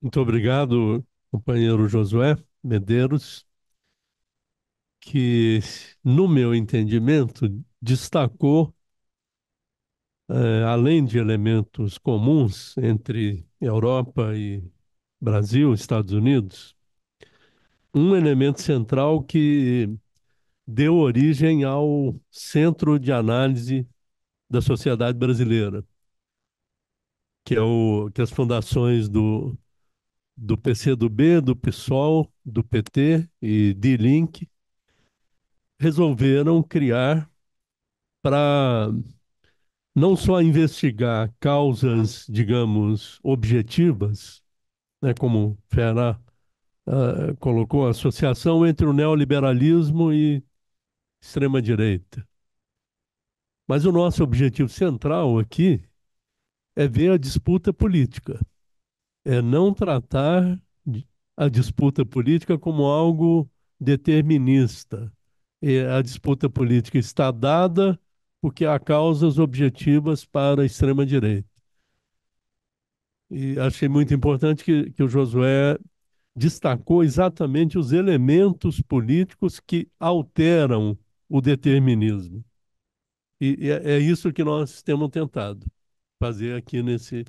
Muito obrigado, companheiro Josué Medeiros, que, no meu entendimento, destacou, eh, além de elementos comuns entre Europa e Brasil, Estados Unidos, um elemento central que deu origem ao Centro de Análise da Sociedade Brasileira, que é o que as fundações do do PCdoB, do PSOL, do PT e de Link resolveram criar para não só investigar causas, digamos, objetivas, né, como Ferra uh, ah, colocou, a associação entre o neoliberalismo e extrema-direita. Mas o nosso objetivo central aqui é ver a disputa política é não tratar a disputa política como algo determinista. E a disputa política está dada porque há causas objetivas para a extrema-direita. E achei muito importante que, que o Josué destacou exatamente os elementos políticos que alteram o determinismo. E é, é isso que nós temos tentado fazer aqui nesse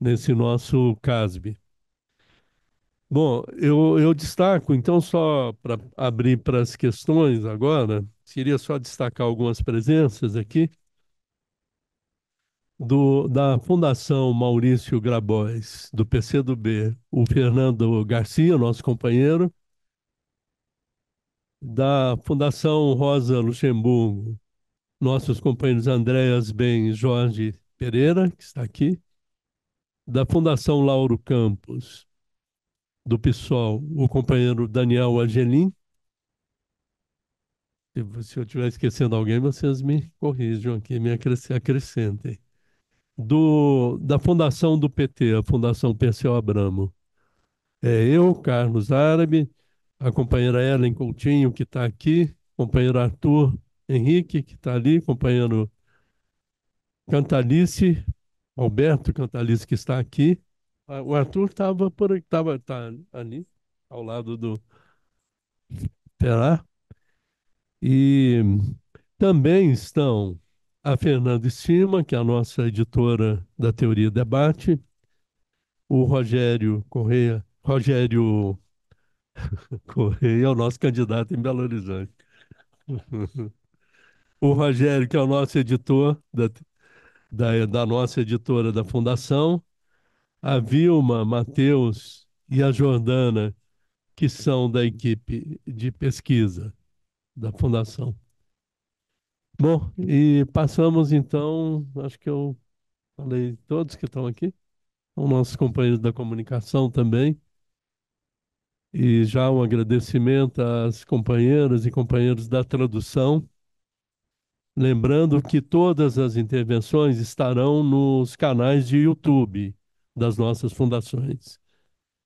nesse nosso CASB. Bom, eu, eu destaco, então, só para abrir para as questões agora, queria só destacar algumas presenças aqui do, da Fundação Maurício Grabois, do PCdoB, o Fernando Garcia, nosso companheiro, da Fundação Rosa Luxemburgo, nossos companheiros Andréas Ben e Jorge Pereira, que está aqui, da Fundação Lauro Campos, do PSOL, o companheiro Daniel Angelim. Se eu estiver esquecendo alguém, vocês me corrijam aqui, me acrescentem. Do, da fundação do PT, a Fundação Perseu Abramo. É eu, Carlos Árabe, a companheira Ellen Coutinho, que está aqui, companheiro Arthur Henrique, que está ali, companheiro Cantalice Alberto Cantalice, que está aqui. Ah, o Arthur estava por estava tá ali, ao lado do Pelá E também estão a Fernanda Estima, que é a nossa editora da Teoria Debate, o Rogério Correia, Rogério Correia é o nosso candidato em Belo Horizonte. o Rogério, que é o nosso editor da, da, da nossa editora da Fundação, a Vilma, Matheus e a Jordana, que são da equipe de pesquisa da Fundação. Bom, e passamos então, acho que eu falei todos que estão aqui, são nossos companheiros da comunicação também. E já um agradecimento às companheiras e companheiros da tradução, Lembrando que todas as intervenções estarão nos canais de YouTube das nossas fundações,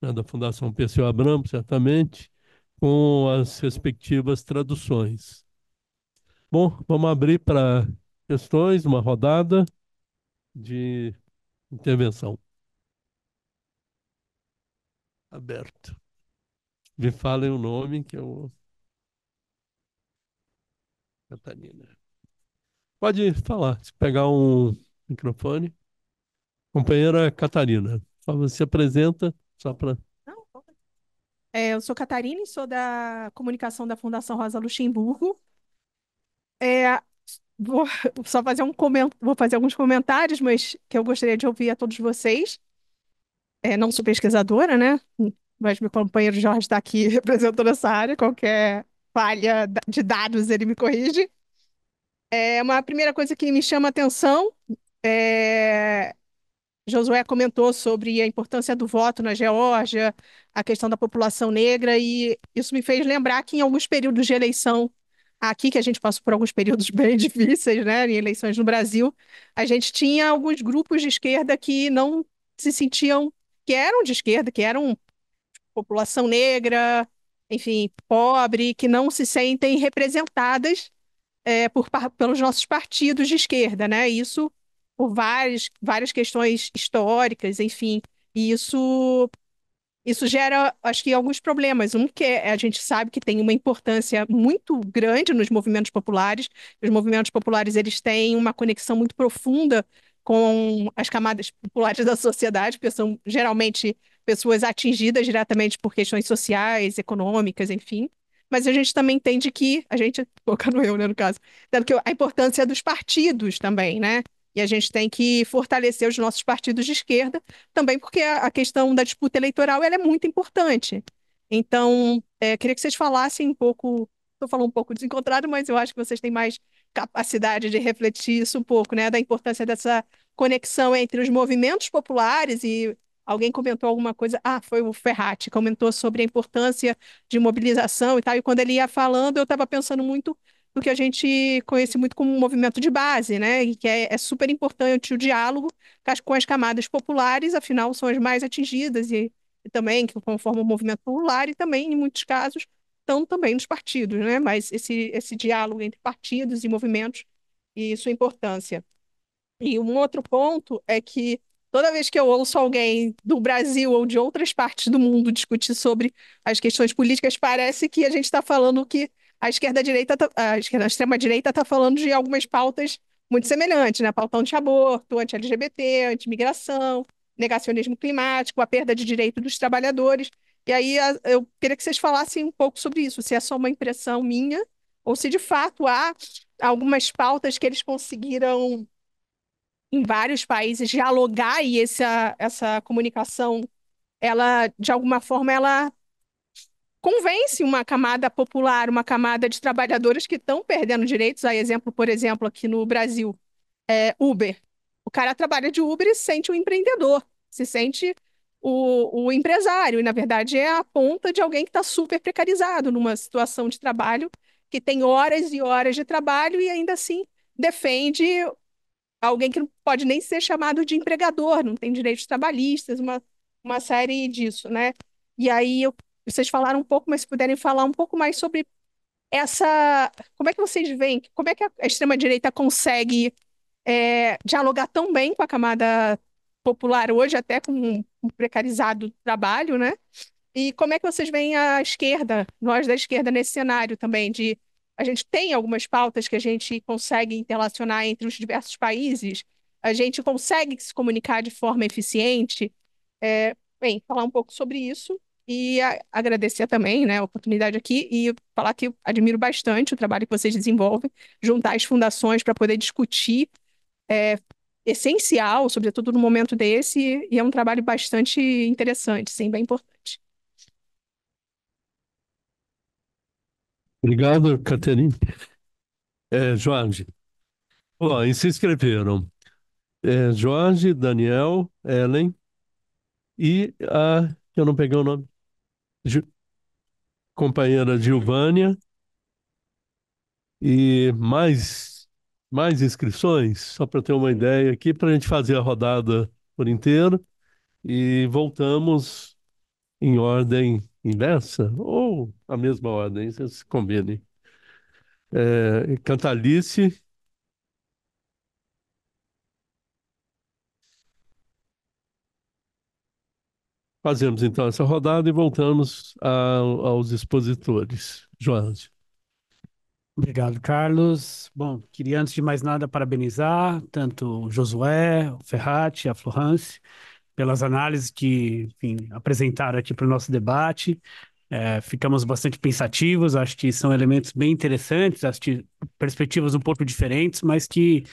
né, da Fundação Perseu Abramo, certamente, com as respectivas traduções. Bom, vamos abrir para questões, uma rodada de intervenção. Aberto. Me falem o nome que eu. Catarina. Pode falar, se pegar um microfone. Companheira Catarina, você apresenta, só para. É, eu sou Catarina e sou da comunicação da Fundação Rosa Luxemburgo. É, vou só fazer um coment... vou fazer alguns comentários, mas que eu gostaria de ouvir a todos vocês. É, não sou pesquisadora, né? Mas meu companheiro Jorge está aqui representando essa área. Qualquer falha de dados ele me corrige. É uma primeira coisa que me chama a atenção é, Josué comentou sobre a importância do voto na Geórgia, a questão da população negra, e isso me fez lembrar que em alguns períodos de eleição, aqui que a gente passou por alguns períodos bem difíceis, né, em eleições no Brasil, a gente tinha alguns grupos de esquerda que não se sentiam, que eram de esquerda, que eram população negra, enfim, pobre, que não se sentem representadas é, por, pelos nossos partidos de esquerda, né? Isso por várias, várias questões históricas, enfim. E isso, isso gera, acho que, alguns problemas. Um que é, a gente sabe que tem uma importância muito grande nos movimentos populares. Os movimentos populares eles têm uma conexão muito profunda com as camadas populares da sociedade, porque são geralmente pessoas atingidas diretamente por questões sociais, econômicas, enfim mas a gente também entende que, a gente, focando eu, né, no caso, que a importância dos partidos também, né? E a gente tem que fortalecer os nossos partidos de esquerda, também porque a questão da disputa eleitoral ela é muito importante. Então, é, queria que vocês falassem um pouco, estou falando um pouco desencontrado, mas eu acho que vocês têm mais capacidade de refletir isso um pouco, né, da importância dessa conexão entre os movimentos populares e alguém comentou alguma coisa, ah, foi o Ferrati, comentou sobre a importância de mobilização e tal, e quando ele ia falando, eu estava pensando muito do que a gente conhece muito como movimento de base, né? E que é, é, super importante o diálogo com as camadas populares, afinal, são as mais atingidas e, e também que conformam o movimento popular e também, em muitos casos, estão também nos partidos, né? Mas esse, esse diálogo entre partidos e movimentos e sua importância. E um outro ponto é que Toda vez que eu ouço alguém do Brasil ou de outras partes do mundo discutir sobre as questões políticas, parece que a gente está falando que a esquerda-direita, tá, a, esquerda, a extrema-direita está falando de algumas pautas muito semelhantes, né? Pauta anti-aborto, anti-LGBT, anti migração negacionismo climático, a perda de direito dos trabalhadores. E aí eu queria que vocês falassem um pouco sobre isso, se é só uma impressão minha ou se de fato há algumas pautas que eles conseguiram em vários países dialogar e essa, essa comunicação, ela, de alguma forma, ela convence uma camada popular, uma camada de trabalhadores que estão perdendo direitos. Aí, exemplo, por exemplo, aqui no Brasil, é Uber. O cara trabalha de Uber e se sente um empreendedor, se sente o, o empresário, e na verdade é a ponta de alguém que está super precarizado numa situação de trabalho que tem horas e horas de trabalho e ainda assim defende alguém que não pode nem ser chamado de empregador, não tem direitos trabalhistas, uma, uma série disso, né? E aí eu, vocês falaram um pouco, mas se puderem falar um pouco mais sobre essa. Como é que vocês veem? Como é que a extrema-direita consegue é, dialogar tão bem com a camada popular hoje, até com um precarizado trabalho, né? E como é que vocês veem a esquerda, nós da esquerda, nesse cenário também de a gente tem algumas pautas que a gente consegue interrelacionar entre os diversos países, a gente consegue se comunicar de forma eficiente. É, bem, falar um pouco sobre isso e a, agradecer também né, a oportunidade aqui e falar que admiro bastante o trabalho que vocês desenvolvem, juntar as fundações para poder discutir. É, essencial, sobretudo no momento desse, e é um trabalho bastante interessante, sim, bem importante. Obrigado, Caterine. É, Jorge. Bom, e se inscreveram é, Jorge, Daniel, Ellen e a. Eu não peguei o nome. Ju, companheira Gilvânia. E mais, mais inscrições, só para ter uma ideia aqui, para a gente fazer a rodada por inteiro. E voltamos em ordem inversa, ou a mesma ordem, vocês combinem. É, Cantalice. Fazemos então essa rodada e voltamos a, aos expositores. Joãozinho. Obrigado, Carlos. Bom, queria antes de mais nada parabenizar tanto o Josué, o Ferrati, a Florence pelas análises que enfim, apresentaram aqui para o nosso debate. É, ficamos bastante pensativos, acho que são elementos bem interessantes, acho que perspectivas um pouco diferentes, mas que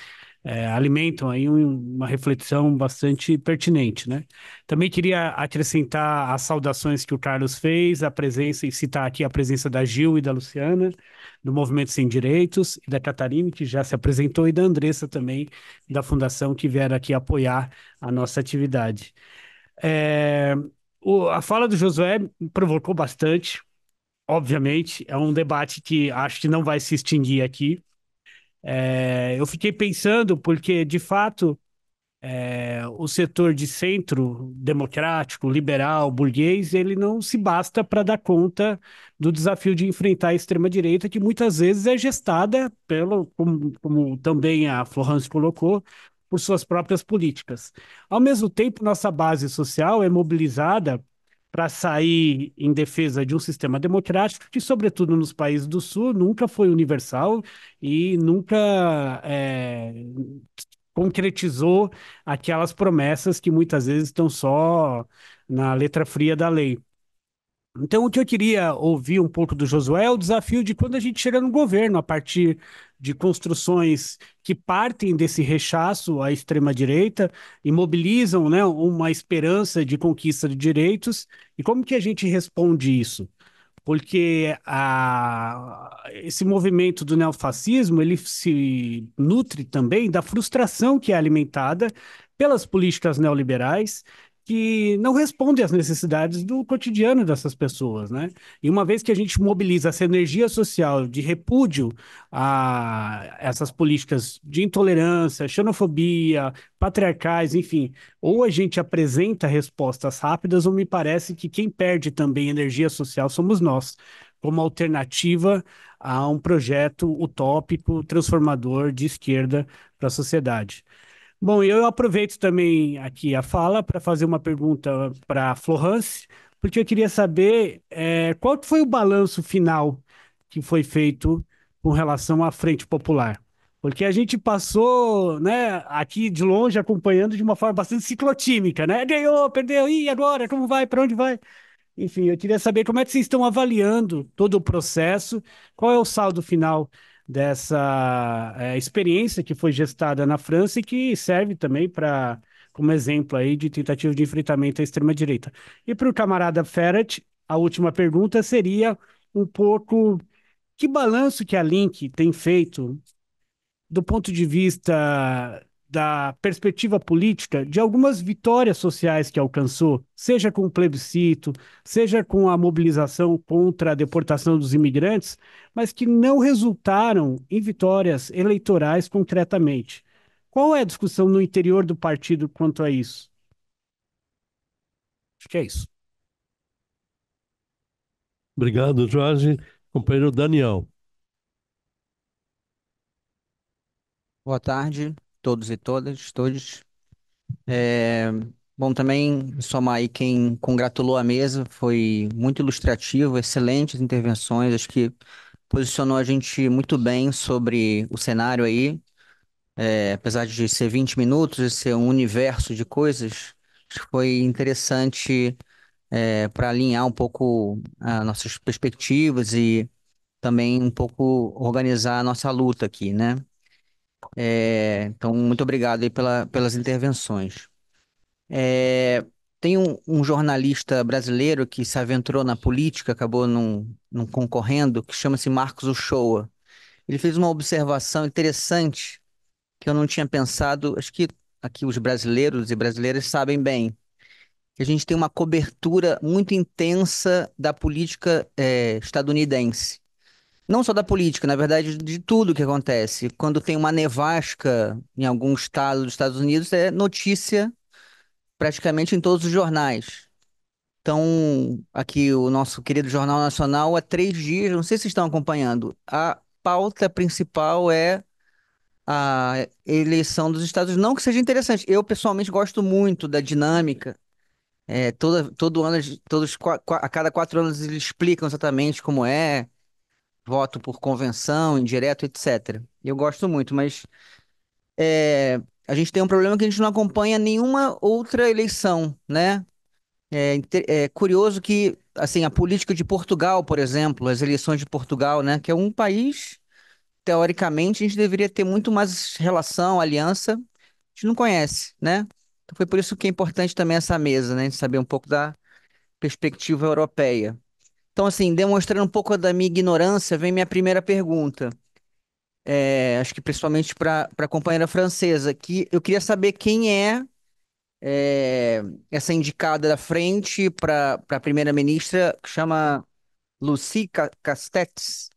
é, alimentam aí um, uma reflexão bastante pertinente, né? Também queria acrescentar as saudações que o Carlos fez, a presença, e citar aqui a presença da Gil e da Luciana, do Movimento Sem Direitos, e da Catarine, que já se apresentou, e da Andressa também, da Fundação, que vieram aqui apoiar a nossa atividade. É, o, a fala do Josué provocou bastante, obviamente, é um debate que acho que não vai se extinguir aqui, é, eu fiquei pensando, porque de fato é, o setor de centro democrático, liberal, burguês, ele não se basta para dar conta do desafio de enfrentar a extrema-direita, que muitas vezes é gestada, pelo, como, como também a Florence colocou, por suas próprias políticas. Ao mesmo tempo, nossa base social é mobilizada para sair em defesa de um sistema democrático que, sobretudo nos países do Sul, nunca foi universal e nunca é, concretizou aquelas promessas que muitas vezes estão só na letra fria da lei. Então, o que eu queria ouvir um pouco do Josué é o desafio de quando a gente chega no governo, a partir de construções que partem desse rechaço à extrema-direita e mobilizam né, uma esperança de conquista de direitos, e como que a gente responde isso? Porque a... esse movimento do neofascismo ele se nutre também da frustração que é alimentada pelas políticas neoliberais que não responde às necessidades do cotidiano dessas pessoas, né? E uma vez que a gente mobiliza essa energia social de repúdio a essas políticas de intolerância, xenofobia, patriarcais, enfim, ou a gente apresenta respostas rápidas, ou me parece que quem perde também energia social somos nós, como alternativa a um projeto utópico, transformador de esquerda para a sociedade. Bom, eu aproveito também aqui a fala para fazer uma pergunta para a Florence, porque eu queria saber é, qual foi o balanço final que foi feito com relação à Frente Popular. Porque a gente passou né, aqui de longe acompanhando de uma forma bastante ciclotímica, né? Ganhou, perdeu, e agora? Como vai? Para onde vai? Enfim, eu queria saber como é que vocês estão avaliando todo o processo, qual é o saldo final dessa é, experiência que foi gestada na França e que serve também para como exemplo aí de tentativa de enfrentamento à extrema-direita. E para o camarada Ferret, a última pergunta seria um pouco que balanço que a Link tem feito do ponto de vista da perspectiva política de algumas vitórias sociais que alcançou, seja com o plebiscito, seja com a mobilização contra a deportação dos imigrantes, mas que não resultaram em vitórias eleitorais concretamente. Qual é a discussão no interior do partido quanto a isso? Acho que é isso. Obrigado, Jorge. Companheiro Daniel. Boa tarde todos e todas, todos. É, bom, também somar aí quem congratulou a mesa, foi muito ilustrativo, excelentes intervenções, acho que posicionou a gente muito bem sobre o cenário aí, é, apesar de ser 20 minutos e ser um universo de coisas, acho que foi interessante é, para alinhar um pouco as nossas perspectivas e também um pouco organizar a nossa luta aqui, né? É, então, muito obrigado aí pela, pelas intervenções. É, tem um, um, jornalista brasileiro que se aventurou na política, acabou não concorrendo, que chama-se Marcos Uchoa. Ele fez uma observação interessante que eu não tinha pensado, acho que aqui os brasileiros e brasileiras sabem bem, que a gente tem uma cobertura muito intensa da política é, estadunidense não só da política, na verdade, de tudo que acontece. Quando tem uma nevasca em algum estado dos Estados Unidos, é notícia praticamente em todos os jornais. Então, aqui o nosso querido Jornal Nacional, há três dias, não sei se estão acompanhando, a pauta principal é a eleição dos Estados Unidos. Não que seja interessante, eu pessoalmente gosto muito da dinâmica. É, toda, todo ano, todos, a cada quatro anos, eles explicam exatamente como é, voto por convenção, indireto, etc. Eu gosto muito, mas é, a gente tem um problema que a gente não acompanha nenhuma outra eleição, né? É, é, curioso que, assim, a política de Portugal, por exemplo, as eleições de Portugal, né? Que é um país, teoricamente, a gente deveria ter muito mais relação, aliança, a gente não conhece, né? Então foi por isso que é importante também essa mesa, né? A gente saber um pouco da perspectiva europeia. Então, assim, demonstrando um pouco da minha ignorância, vem minha primeira pergunta. É, acho que principalmente para a companheira francesa, que eu queria saber quem é, é essa indicada da frente para a primeira-ministra, que chama Lucie Castex,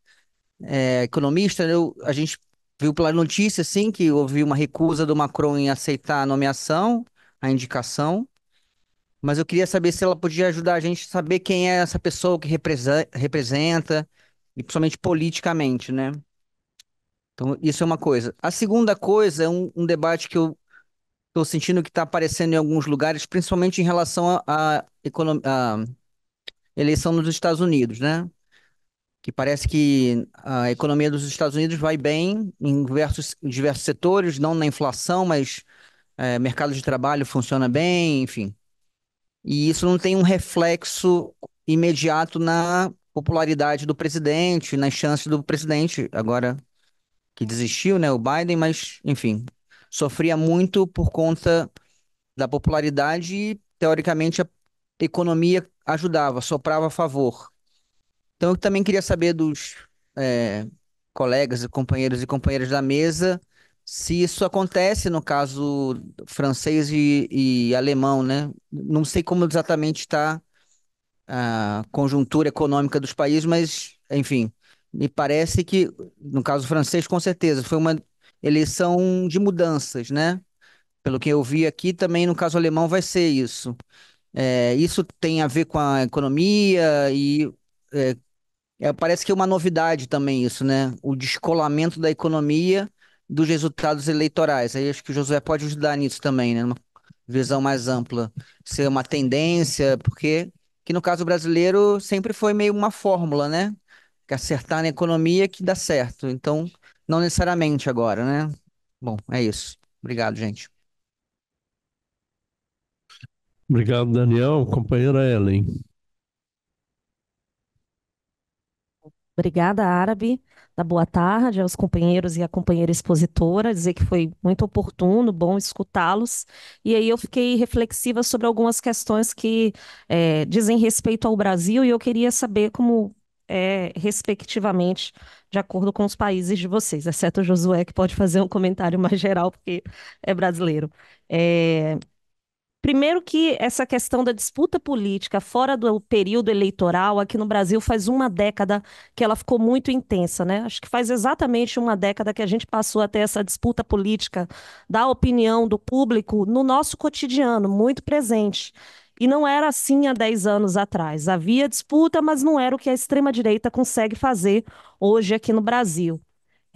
é, economista. Eu, a gente viu pela notícia, assim, que houve uma recusa do Macron em aceitar a nomeação, a indicação mas eu queria saber se ela podia ajudar a gente a saber quem é essa pessoa que representa, e principalmente politicamente, né? Então, isso é uma coisa. A segunda coisa é um, um debate que eu estou sentindo que está aparecendo em alguns lugares, principalmente em relação à eleição nos Estados Unidos, né? Que parece que a economia dos Estados Unidos vai bem em diversos, diversos setores, não na inflação, mas é, mercado de trabalho funciona bem, enfim. E isso não tem um reflexo imediato na popularidade do presidente, nas chances do presidente, agora que desistiu, né, o Biden, mas, enfim, sofria muito por conta da popularidade e, teoricamente, a economia ajudava, soprava a favor. Então, eu também queria saber dos é, colegas, companheiros e companheiras da mesa se isso acontece no caso francês e, e alemão, né? Não sei como exatamente está a conjuntura econômica dos países, mas, enfim, me parece que, no caso francês, com certeza, foi uma eleição de mudanças, né? Pelo que eu vi aqui, também no caso alemão vai ser isso. É, isso tem a ver com a economia e é, é, parece que é uma novidade também isso, né? O descolamento da economia dos resultados eleitorais. Aí acho que o Josué pode ajudar nisso também, né? Uma visão mais ampla. Ser uma tendência, porque que no caso brasileiro sempre foi meio uma fórmula, né? Que é acertar na economia que dá certo. Então, não necessariamente agora, né? Bom, é isso. Obrigado, gente. Obrigado, Daniel. Companheira Ellen. Obrigada, Árabe da boa tarde aos companheiros e à companheira expositora, dizer que foi muito oportuno, bom escutá-los. E aí eu fiquei reflexiva sobre algumas questões que é, dizem respeito ao Brasil e eu queria saber como é, respectivamente, de acordo com os países de vocês, exceto o Josué, que pode fazer um comentário mais geral, porque é brasileiro. É, Primeiro que essa questão da disputa política fora do período eleitoral aqui no Brasil faz uma década que ela ficou muito intensa, né? Acho que faz exatamente uma década que a gente passou a ter essa disputa política da opinião do público no nosso cotidiano, muito presente. E não era assim há 10 anos atrás. Havia disputa, mas não era o que a extrema-direita consegue fazer hoje aqui no Brasil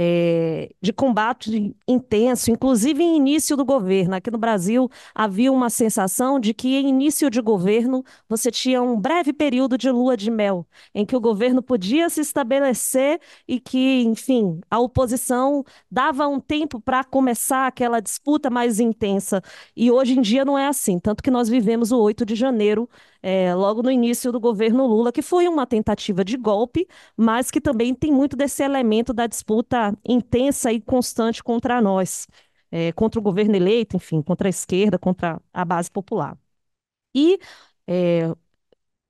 é, de combate intenso, inclusive em início do governo. Aqui no Brasil havia uma sensação de que em início de governo você tinha um breve período de lua de mel, em que o governo podia se estabelecer e que, enfim, a oposição dava um tempo para começar aquela disputa mais intensa. E hoje em dia não é assim, tanto que nós vivemos o 8 de janeiro, é, logo no início do governo Lula, que foi uma tentativa de golpe, mas que também tem muito desse elemento da disputa intensa e constante contra nós, é, contra o governo eleito, enfim, contra a esquerda, contra a base popular. E é,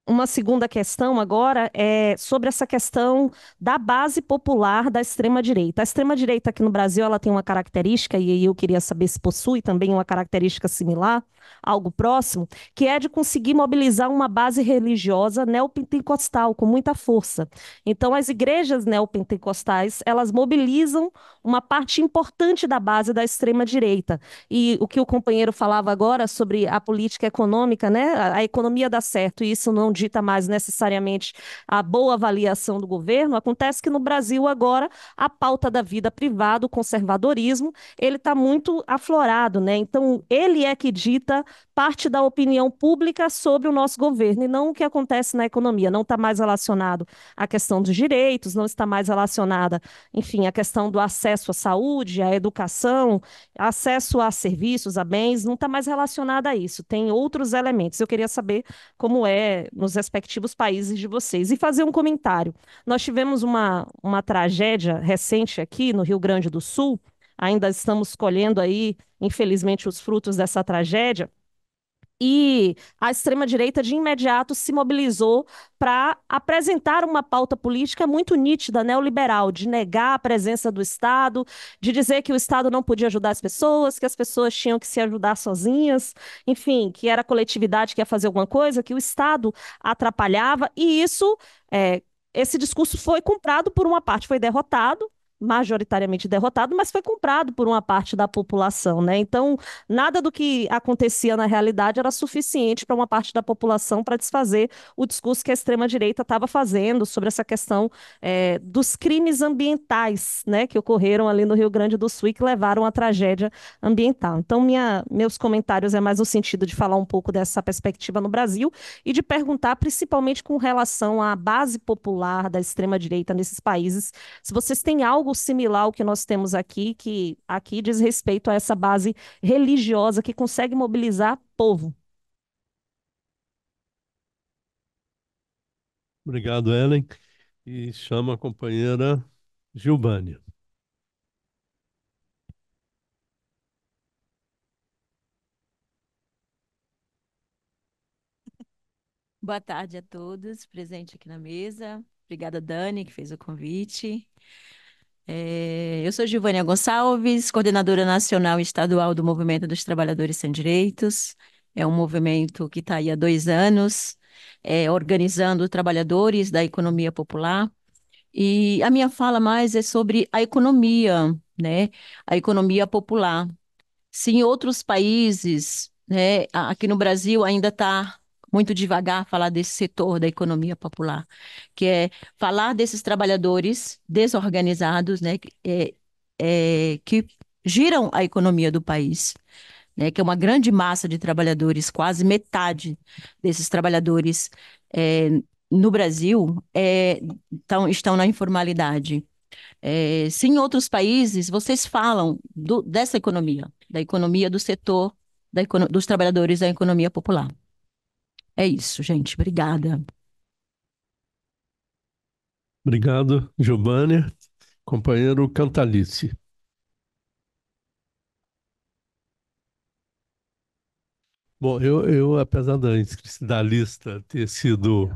uma segunda questão agora é sobre essa questão da base popular da extrema-direita. A extrema-direita aqui no Brasil ela tem uma característica, e eu queria saber se possui também uma característica similar, algo próximo, que é de conseguir mobilizar uma base religiosa neopentecostal com muita força. Então, as igrejas neopentecostais, elas mobilizam uma parte importante da base da extrema-direita. E o que o companheiro falava agora sobre a política econômica, né? a economia dá certo e isso não dita mais necessariamente a boa avaliação do governo, acontece que no Brasil agora a pauta da vida privada, o conservadorismo, ele está muito aflorado. Né? Então, ele é que dita parte da opinião pública sobre o nosso governo, e não o que acontece na economia. Não está mais relacionado à questão dos direitos, não está mais relacionada, enfim, à questão do acesso à saúde, à educação, acesso a serviços, a bens, não está mais relacionada a isso. Tem outros elementos. Eu queria saber como é nos respectivos países de vocês. E fazer um comentário. Nós tivemos uma, uma tragédia recente aqui no Rio Grande do Sul ainda estamos colhendo aí, infelizmente, os frutos dessa tragédia. E a extrema-direita de imediato se mobilizou para apresentar uma pauta política muito nítida, neoliberal, de negar a presença do Estado, de dizer que o Estado não podia ajudar as pessoas, que as pessoas tinham que se ajudar sozinhas, enfim, que era a coletividade que ia fazer alguma coisa, que o Estado atrapalhava, e isso. É, esse discurso foi comprado por uma parte, foi derrotado, majoritariamente derrotado, mas foi comprado por uma parte da população, né? Então, nada do que acontecia na realidade era suficiente para uma parte da população para desfazer o discurso que a extrema-direita estava fazendo sobre essa questão é, dos crimes ambientais, né, que ocorreram ali no Rio Grande do Sul e que levaram à tragédia ambiental. Então, minha, meus comentários é mais no sentido de falar um pouco dessa perspectiva no Brasil e de perguntar, principalmente com relação à base popular da extrema-direita nesses países, se vocês têm algo algo similar ao que nós temos aqui, que aqui diz respeito a essa base religiosa que consegue mobilizar povo. Obrigado, Ellen. E chama a companheira Gilbânia. Boa tarde a todos presentes aqui na mesa. Obrigada, Dani, que fez o convite. É, eu sou Giovânia Gonçalves, coordenadora nacional e estadual do Movimento dos Trabalhadores Sem Direitos. É um movimento que está aí há dois anos, é, organizando trabalhadores da economia popular. E a minha fala mais é sobre a economia, né? A economia popular. Se em outros países, né, aqui no Brasil ainda está muito devagar falar desse setor da economia popular, que é falar desses trabalhadores desorganizados, né, é, é, que giram a economia do país, né, que é uma grande massa de trabalhadores, quase metade desses trabalhadores é, no Brasil é, tão, estão na informalidade. É, se em outros países vocês falam do, dessa economia, da economia do setor, da, dos trabalhadores da economia popular. É isso, gente. Obrigada. Obrigado, Giovanni. Companheiro Cantalice. Bom, eu, eu apesar da, da lista ter sido.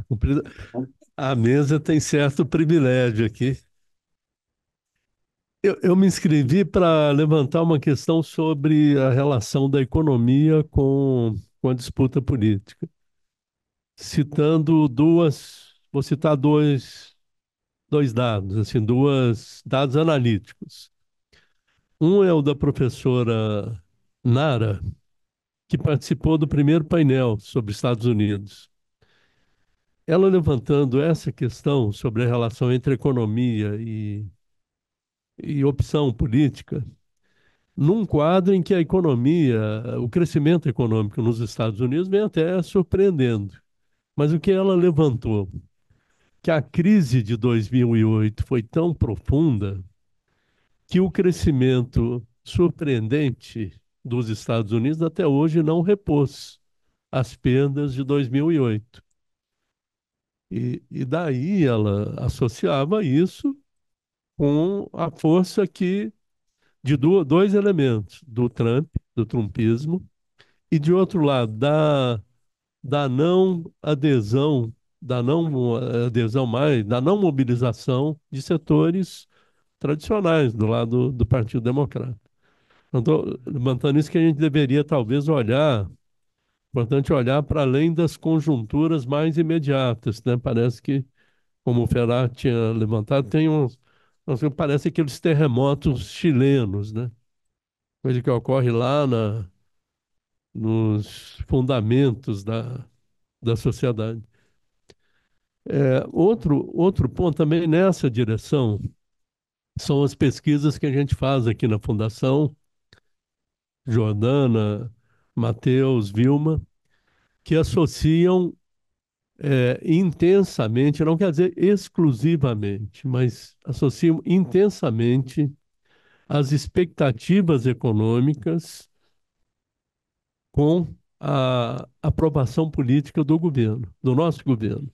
A mesa tem certo privilégio aqui. Eu, eu me inscrevi para levantar uma questão sobre a relação da economia com, com a disputa política citando duas, vou citar dois, dois dados, assim, duas dados analíticos. Um é o da professora Nara, que participou do primeiro painel sobre Estados Unidos. Ela levantando essa questão sobre a relação entre economia e, e opção política, num quadro em que a economia, o crescimento econômico nos Estados Unidos vem até surpreendendo. Mas o que ela levantou? Que a crise de 2008 foi tão profunda que o crescimento surpreendente dos Estados Unidos até hoje não repôs as perdas de 2008. E, e daí ela associava isso com a força que de dois elementos, do Trump, do trumpismo, e de outro lado, da da não adesão, da não adesão mais, da não mobilização de setores tradicionais do lado do Partido Democrata. Então, levantando isso que a gente deveria talvez olhar, importante olhar para além das conjunturas mais imediatas, né? Parece que, como o Ferrar tinha levantado, tem uns, parece aqueles terremotos chilenos, né? Coisa que ocorre lá na nos fundamentos da, da sociedade. É, outro, outro ponto também nessa direção são as pesquisas que a gente faz aqui na Fundação, Jordana, Matheus, Vilma, que associam é, intensamente, não quer dizer exclusivamente, mas associam intensamente as expectativas econômicas com a aprovação política do governo, do nosso governo.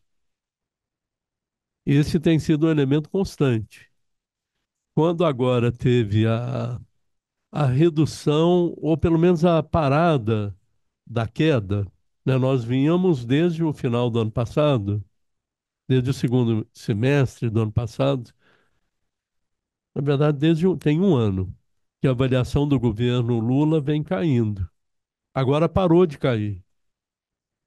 Esse tem sido um elemento constante. Quando agora teve a, a redução, ou pelo menos a parada da queda, né? nós vínhamos desde o final do ano passado, desde o segundo semestre do ano passado, na verdade, desde tem um ano que a avaliação do governo Lula vem caindo. Agora parou de cair.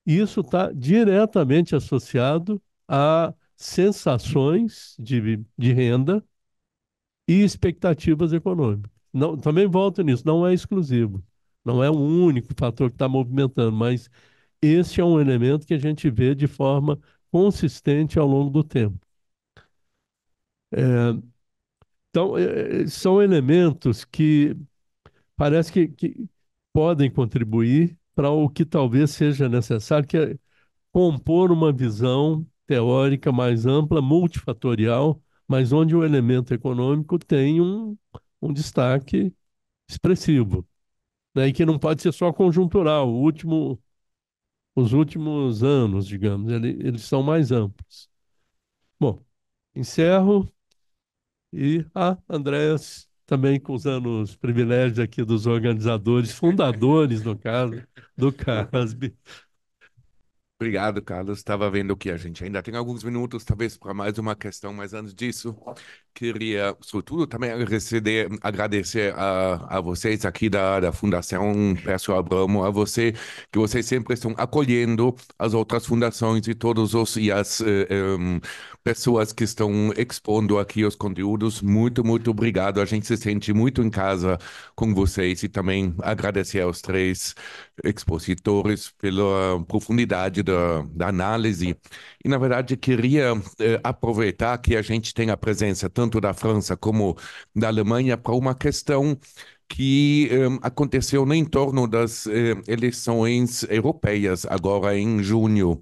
Isso está diretamente associado a sensações de, de renda e expectativas econômicas. Não, também volto nisso, não é exclusivo. Não é o um único fator que está movimentando, mas esse é um elemento que a gente vê de forma consistente ao longo do tempo. É, então, é, é são elementos que parece que, que, podem contribuir para o que talvez seja necessário, que é compor uma visão teórica mais ampla, multifatorial, mas onde o elemento econômico tem um, um destaque expressivo, né? e que não pode ser só conjuntural. O último, os últimos anos, digamos, ele, eles são mais amplos. Bom, encerro e a Andréas também com os anos privilégios aqui dos organizadores, fundadores, no caso, do CASB. Obrigado, Carlos. Estava vendo que a gente ainda tem alguns minutos, talvez, para mais uma questão, mas antes disso, Queria, sobretudo, também agradecer, agradecer a, a vocês aqui da, da Fundação Pércio Abramo, a você, que vocês sempre estão acolhendo as outras fundações e todos os e as eh, eh, pessoas que estão expondo aqui os conteúdos. Muito, muito obrigado. A gente se sente muito em casa com vocês e também agradecer aos três expositores pela profundidade da, da análise. E, na verdade, queria eh, aproveitar que a gente tem a presença também tanto da França como da Alemanha, para uma questão que um, aconteceu em torno das eh, eleições europeias, agora em junho.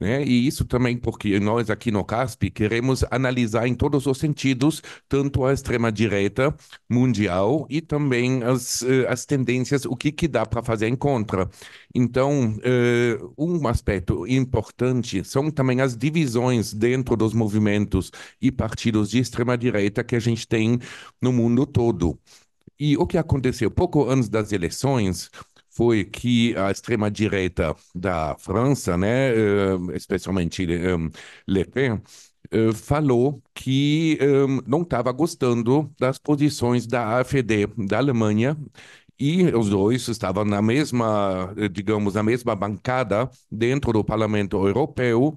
Né? E isso também porque nós aqui no CASP queremos analisar em todos os sentidos, tanto a extrema-direita mundial e também as, eh, as tendências, o que, que dá para fazer em contra. Então, eh, um aspecto importante são também as divisões dentro dos movimentos e partidos de extrema-direita que a gente tem no mundo todo. E o que aconteceu pouco antes das eleições foi que a extrema-direita da França, né, eh, especialmente eh, Le Pen, eh, falou que não estava gostando das posições da AfD da Alemanha e os dois estavam na mesma, digamos, na mesma bancada dentro do Parlamento Europeu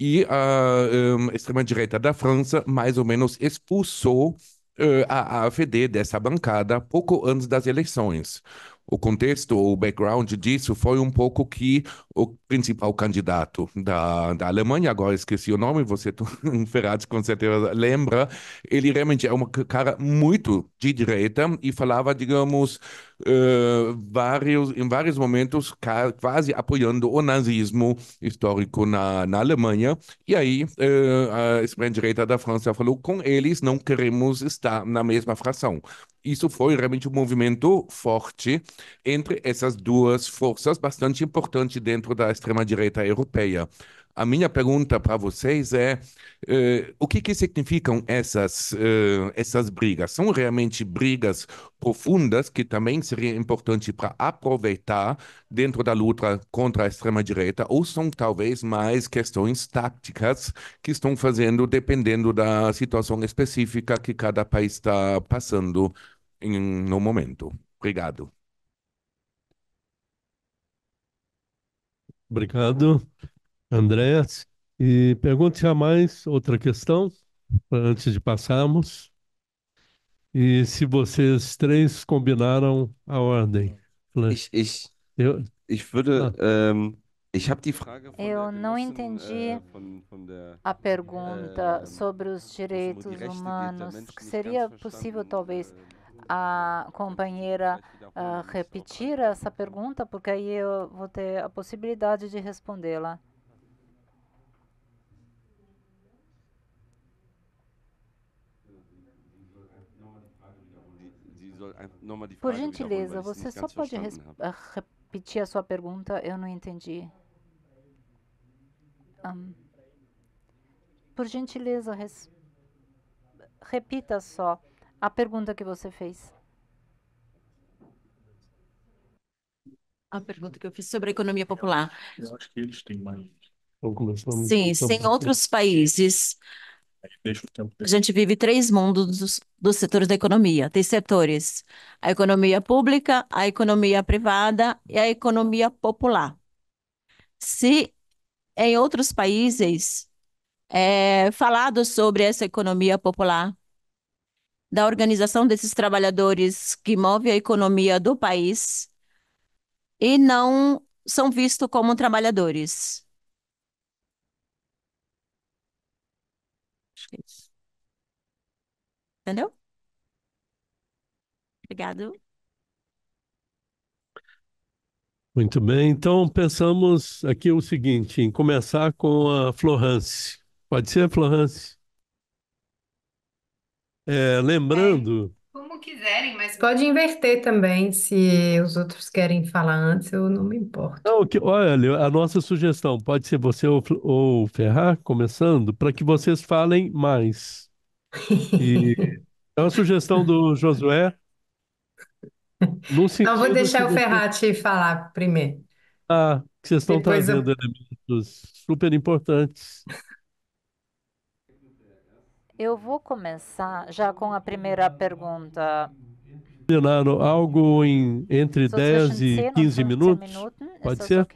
e a, a extrema-direita da França mais ou menos expulsou a AFD dessa bancada pouco antes das eleições o contexto o background disso foi um pouco que o principal candidato da, da Alemanha, agora esqueci o nome, você, Ferraz, com certeza lembra, ele realmente é um cara muito de direita e falava, digamos, eh, vários, em vários momentos quase apoiando o nazismo histórico na, na Alemanha. E aí uh, a extrema-direita da França falou: com eles não queremos estar na mesma fração. Isso foi realmente um movimento forte entre essas duas forças, bastante importante dentro da extrema-direita europeia. A minha pergunta para vocês é: uh, o que, que significam essas, uh, essas brigas? São realmente brigas profundas que também seria importante para aproveitar dentro da luta contra a extrema-direita, ou são talvez mais questões táticas que estão fazendo dependendo da situação específica que cada país está passando em, no momento? Obrigado. Obrigado. Andréas. E pergunte já mais outra questão, antes de passarmos. E se vocês três combinaram a ordem. Ich, ich, eu, ich würde, ah. Ähm, eu não entendi äh, a pergunta ähm, sobre os direitos humanos. Seria possível, äh, talvez, a companheira ah, repetir essa pergunta, porque aí eu vou ter a possibilidade de respondê-la. Por gentileza, você só pode né? ah, repetir a sua pergunta? Eu não entendi. Um, por gentileza, repita só a pergunta que você fez. A pergunta que eu fiz sobre a economia popular. Eu acho que eles têm mais. Sim, sem outros países. A gente vive três mundos dos, dos, setores da economia. Tem setores: a economia pública, a economia privada e a economia popular. Se em outros países é falado sobre essa economia popular, da organização desses trabalhadores que move a economia do país e não são vistos como trabalhadores. Entendeu? Obrigado. Muito bem, então pensamos aqui o seguinte, em começar com a Florence. Pode ser, Florence? É, lembrando como quiserem, mas. Pode inverter também, se os outros querem falar antes, eu não me importo. Não, que, olha, a nossa sugestão pode ser você ou, ou Ferrar começando, para que vocês falem mais. E é uma sugestão do Josué. No Não vou deixar o que... Ferrati falar primeiro. Ah, que vocês estão Depois trazendo elementos super importantes. Eu vou começar já com a primeira pergunta. Leonardo, algo em, entre 10 e 15 minutos? Né? Pode ser?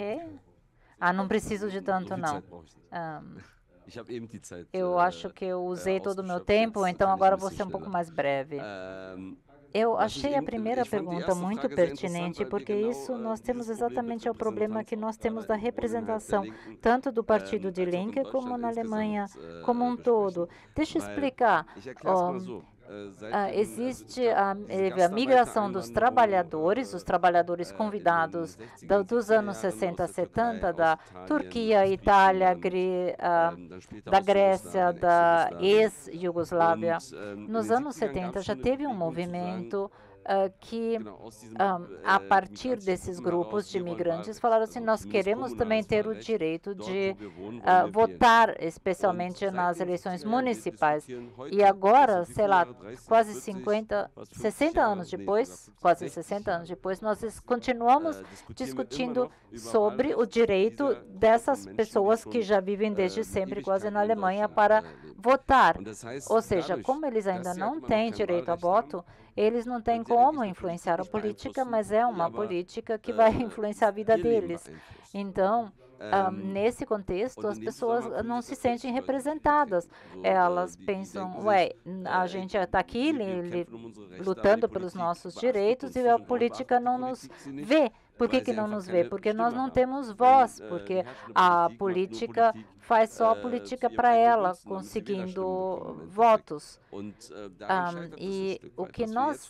Ah, não preciso de tanto, não. eu eh, acho que eu eh, usei todo o meu tempo, então agora vou ser um pouco mais breve. Eu achei a primeira pergunta muito pertinente, porque isso ah, nós temos é exatamente o problema que nós temos da né? representação, tanto do é, partido de Linke como na Alemanha é, como um todo. Deixa eu explicar. Oh, ah, existe a, a, migração dos trabalhadores, os trabalhadores é, convidados do, dos anos 60, 70, é, da Turquia, Itália, Gre, ah, eh, da Grécia, da ex-Jugoslávia. Eh, Nos anos 70 já teve um movimento que, a partir desses grupos de migrantes, falaram assim: nós queremos também ter o direito de votar, especialmente nas eleições municipais. E agora, sei lá, quase 50, 60 anos depois, quase 60 anos depois, nós continuamos discutindo sobre o direito dessas pessoas que já vivem desde sempre quase na Alemanha para votar. Ou seja, como eles ainda não têm direito a voto, eles não têm é como influenciar a né? política, mas é, é uma política que é vai influenciar a vida deles. Então, um, ah, nesse contexto, as pessoas não se sentem representadas. Elas pensam, ué, a gente está aqui lutando pelos nossos direitos e a política não nos vê. Por que, que não nos vê? Porque nós não né? temos voz, eh, porque a política faz só eh, política para ela, conseguindo votos. Eh, é um, e o que nós,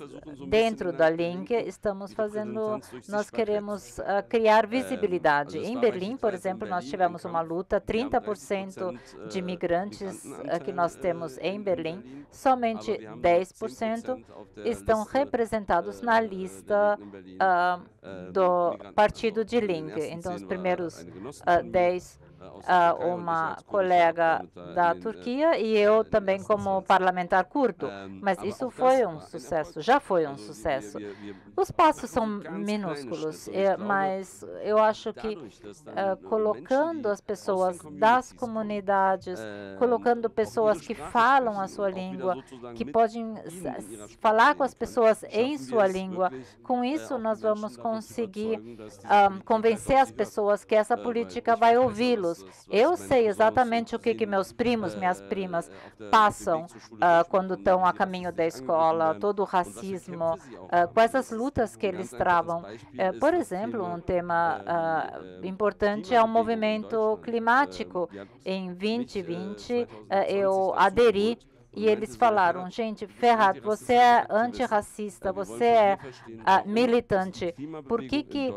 dentro da Link, estamos fazendo, nós queremos criar eh, visibilidade. Em Berlim, por exemplo, nós tivemos uma luta, 30% de ah, migrantes então, então, é que nós temos ah, em Berlim, somente 10% estão representados na lista uh, do partido de Link. Então, os primeiros uh, 10 uh, uma colega da né, Turquia e eu é, também como parlamentar curdo. Ah, mas isso foi um sucesso, já foi um sucesso. Os passos são né, minúsculos, eh, mas eu acho que uh, colocando as pessoas das comunidades, colocando pessoas que falam a sua língua, que podem falar com eh, as pessoas em sua língua, com isso nós vamos conseguir um, convencer as pessoas que essa política vai ouvi-los eu sei exatamente o que, que meus primos, minhas eh, primas eh, passam uh, quando estão a caminho da escola, todo o racismo, uh, quais as lutas que eles travam. Uh, por exemplo, um tema ah, importante é o movimento climático. Em 2020, eu aderi e eles falaram, gente, Ferraz, você é antirracista, você é ah, militante. Por que, que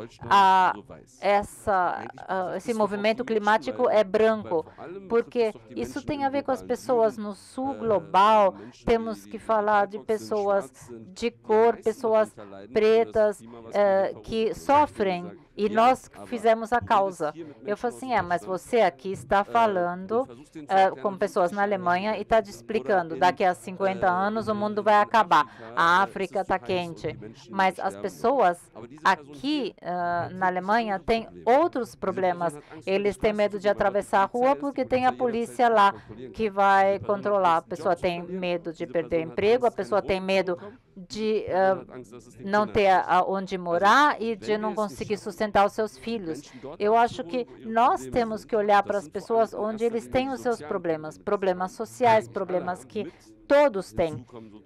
essa, ah, esse movimento climático é branco? Porque isso tem a ver com as pessoas no sul eh, global. Temos que falar de pessoas de cor, pessoas pretas eh, que sofrem e nós fizemos a causa. Né, Eu falei assim: é, mas você aqui está falando uh, com pessoas na Alemanha e está te explicando: daqui a 50 eh, anos o mundo vai né, acabar, a África está quente. Mas as pessoas aqui uh, na Alemanha têm outros problemas. Eles têm medo de atravessar a rua porque tem a polícia lá que vai controlar. A pessoa tem medo de perder o emprego, a pessoa tem medo de uh, não ter onde morar é e de não conseguir sustentar os seus filhos. Eu acho que nós temos que olhar para as pessoas é onde eles têm os seus problemas, né? problemas sociais, problemas que todos têm.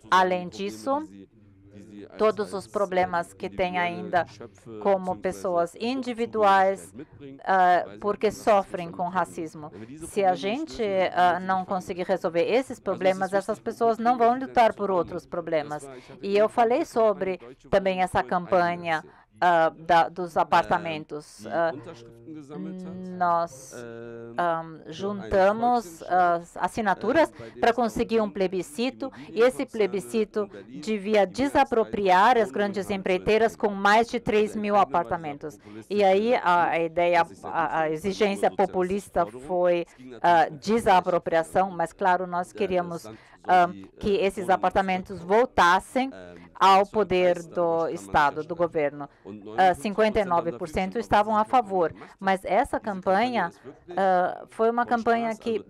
Além disso, todos os problemas que têm ainda como é pessoas individuais, uh, porque sofrem com racismo. Se a gente uh, não conseguir resolver esses problemas, essas pessoas não vão lutar por outros problemas. E eu falei sobre também essa campanha uh, da, dos ah, apartamentos. Uh, nós um, juntamos as assinaturas para conseguir um plebiscito e esse plebiscito devia desapropriar as grandes empreiteiras com mais de 3 é, mil apartamentos. E aí né? a ideia, é a, a exigência populista foi né? desapropriação, é mas claro, nós queríamos ah, que esses apartamentos voltassem ah, ao poder do Estado, do né? governo. 59% ah, é estavam a favor, mas essa campanha foi uma campanha que,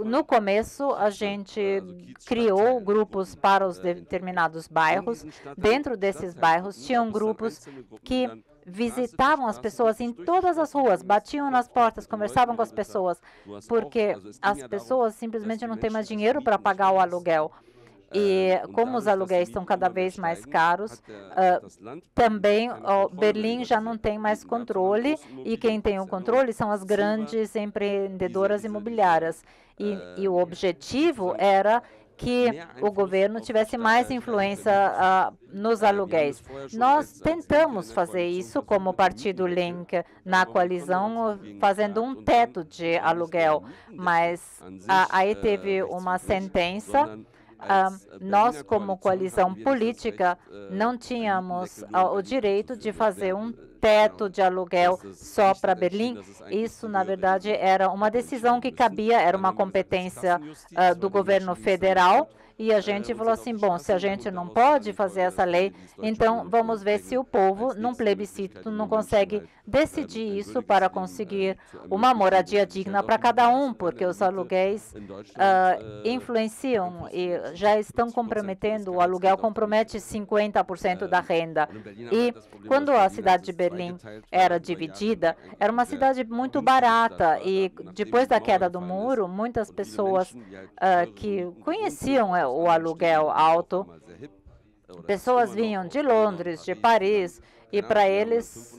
no começo, a é gente criou grupos para os é, então, determinados bairros. Dentro desses bairros, tinham grupos que visitavam as pessoas em todas as ruas, batiam nas portas, conversavam com as pessoas, porque as pessoas simplesmente não têm mais dinheiro para pagar o aluguel. E como os aluguéis estão cada vez mais caros, uh, também Berlim já não tem mais controle e quem tem o controle são as grandes empreendedoras imobiliárias. E, e o objetivo era que o governo tivesse mais influência uh, ah, nos aluguéis. Nós tentamos fazer isso como partido Link na coalizão, fazendo um teto de aluguel, mas uh, aí teve uma sentença Uh, nós, como coalizão política, não tínhamos uh, o direito de fazer um teto de aluguel só para Berlim. Isso, na né? verdade, era uma decisão que cabia, era uma competência uh, do né? governo federal. E a gente falou assim: bom, se a gente não pode fazer essa lei, então vamos ver se o povo, num plebiscito, não consegue decidir isso para conseguir uma moradia digna para cada um, porque os aluguéis uh, influenciam e já estão comprometendo, o aluguel compromete 50% da renda. E quando a cidade de Berlim era dividida, era uma cidade muito barata e depois da queda do muro, muitas pessoas uh, que conheciam eh, o aluguel alto. Pessoas vinham de Londres, de Paris, e para eles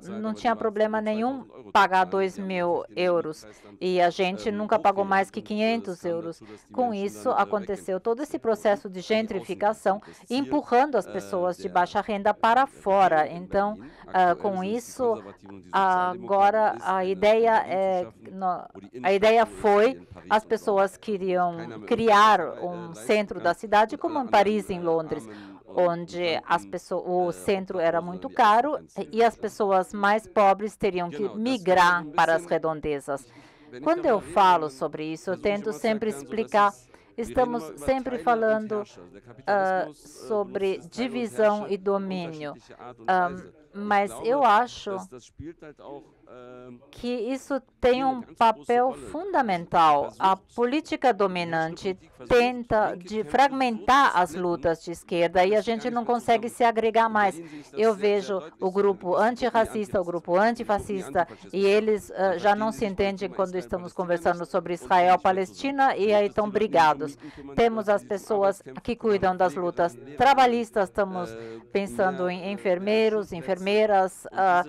uh, não tinha problema nenhum pagar 2 mil euros. E a gente nunca pagou mais que 500 euros. Com isso, aconteceu todo esse processo de gentrificação, empurrando as pessoas de baixa renda para fora. Então, uh, com isso, agora a ideia, é, a ideia foi as pessoas queriam criar um centro da cidade, como em Paris e em Londres onde então, pessoas, o eh, centro era muito é caro e as pessoas mais pobres teriam que migrar para as redondezas. Quando eu falo sobre isso, eu tento sempre explicar estamos sempre falando uh, ah, sobre divisão e uh, domínio. Uh, mas eu acho que isso tem um papel fundamental. A política dominante tenta de fragmentar as lutas de esquerda e a gente não consegue se agregar mais. Eu vejo o grupo antirracista, o grupo antifascista, e eles uh, já não se entendem quando estamos conversando sobre Israel, Palestina, e aí estão brigados. Temos as pessoas que cuidam das lutas trabalhistas, estamos pensando em enfermeiros, enfermeiras, uh,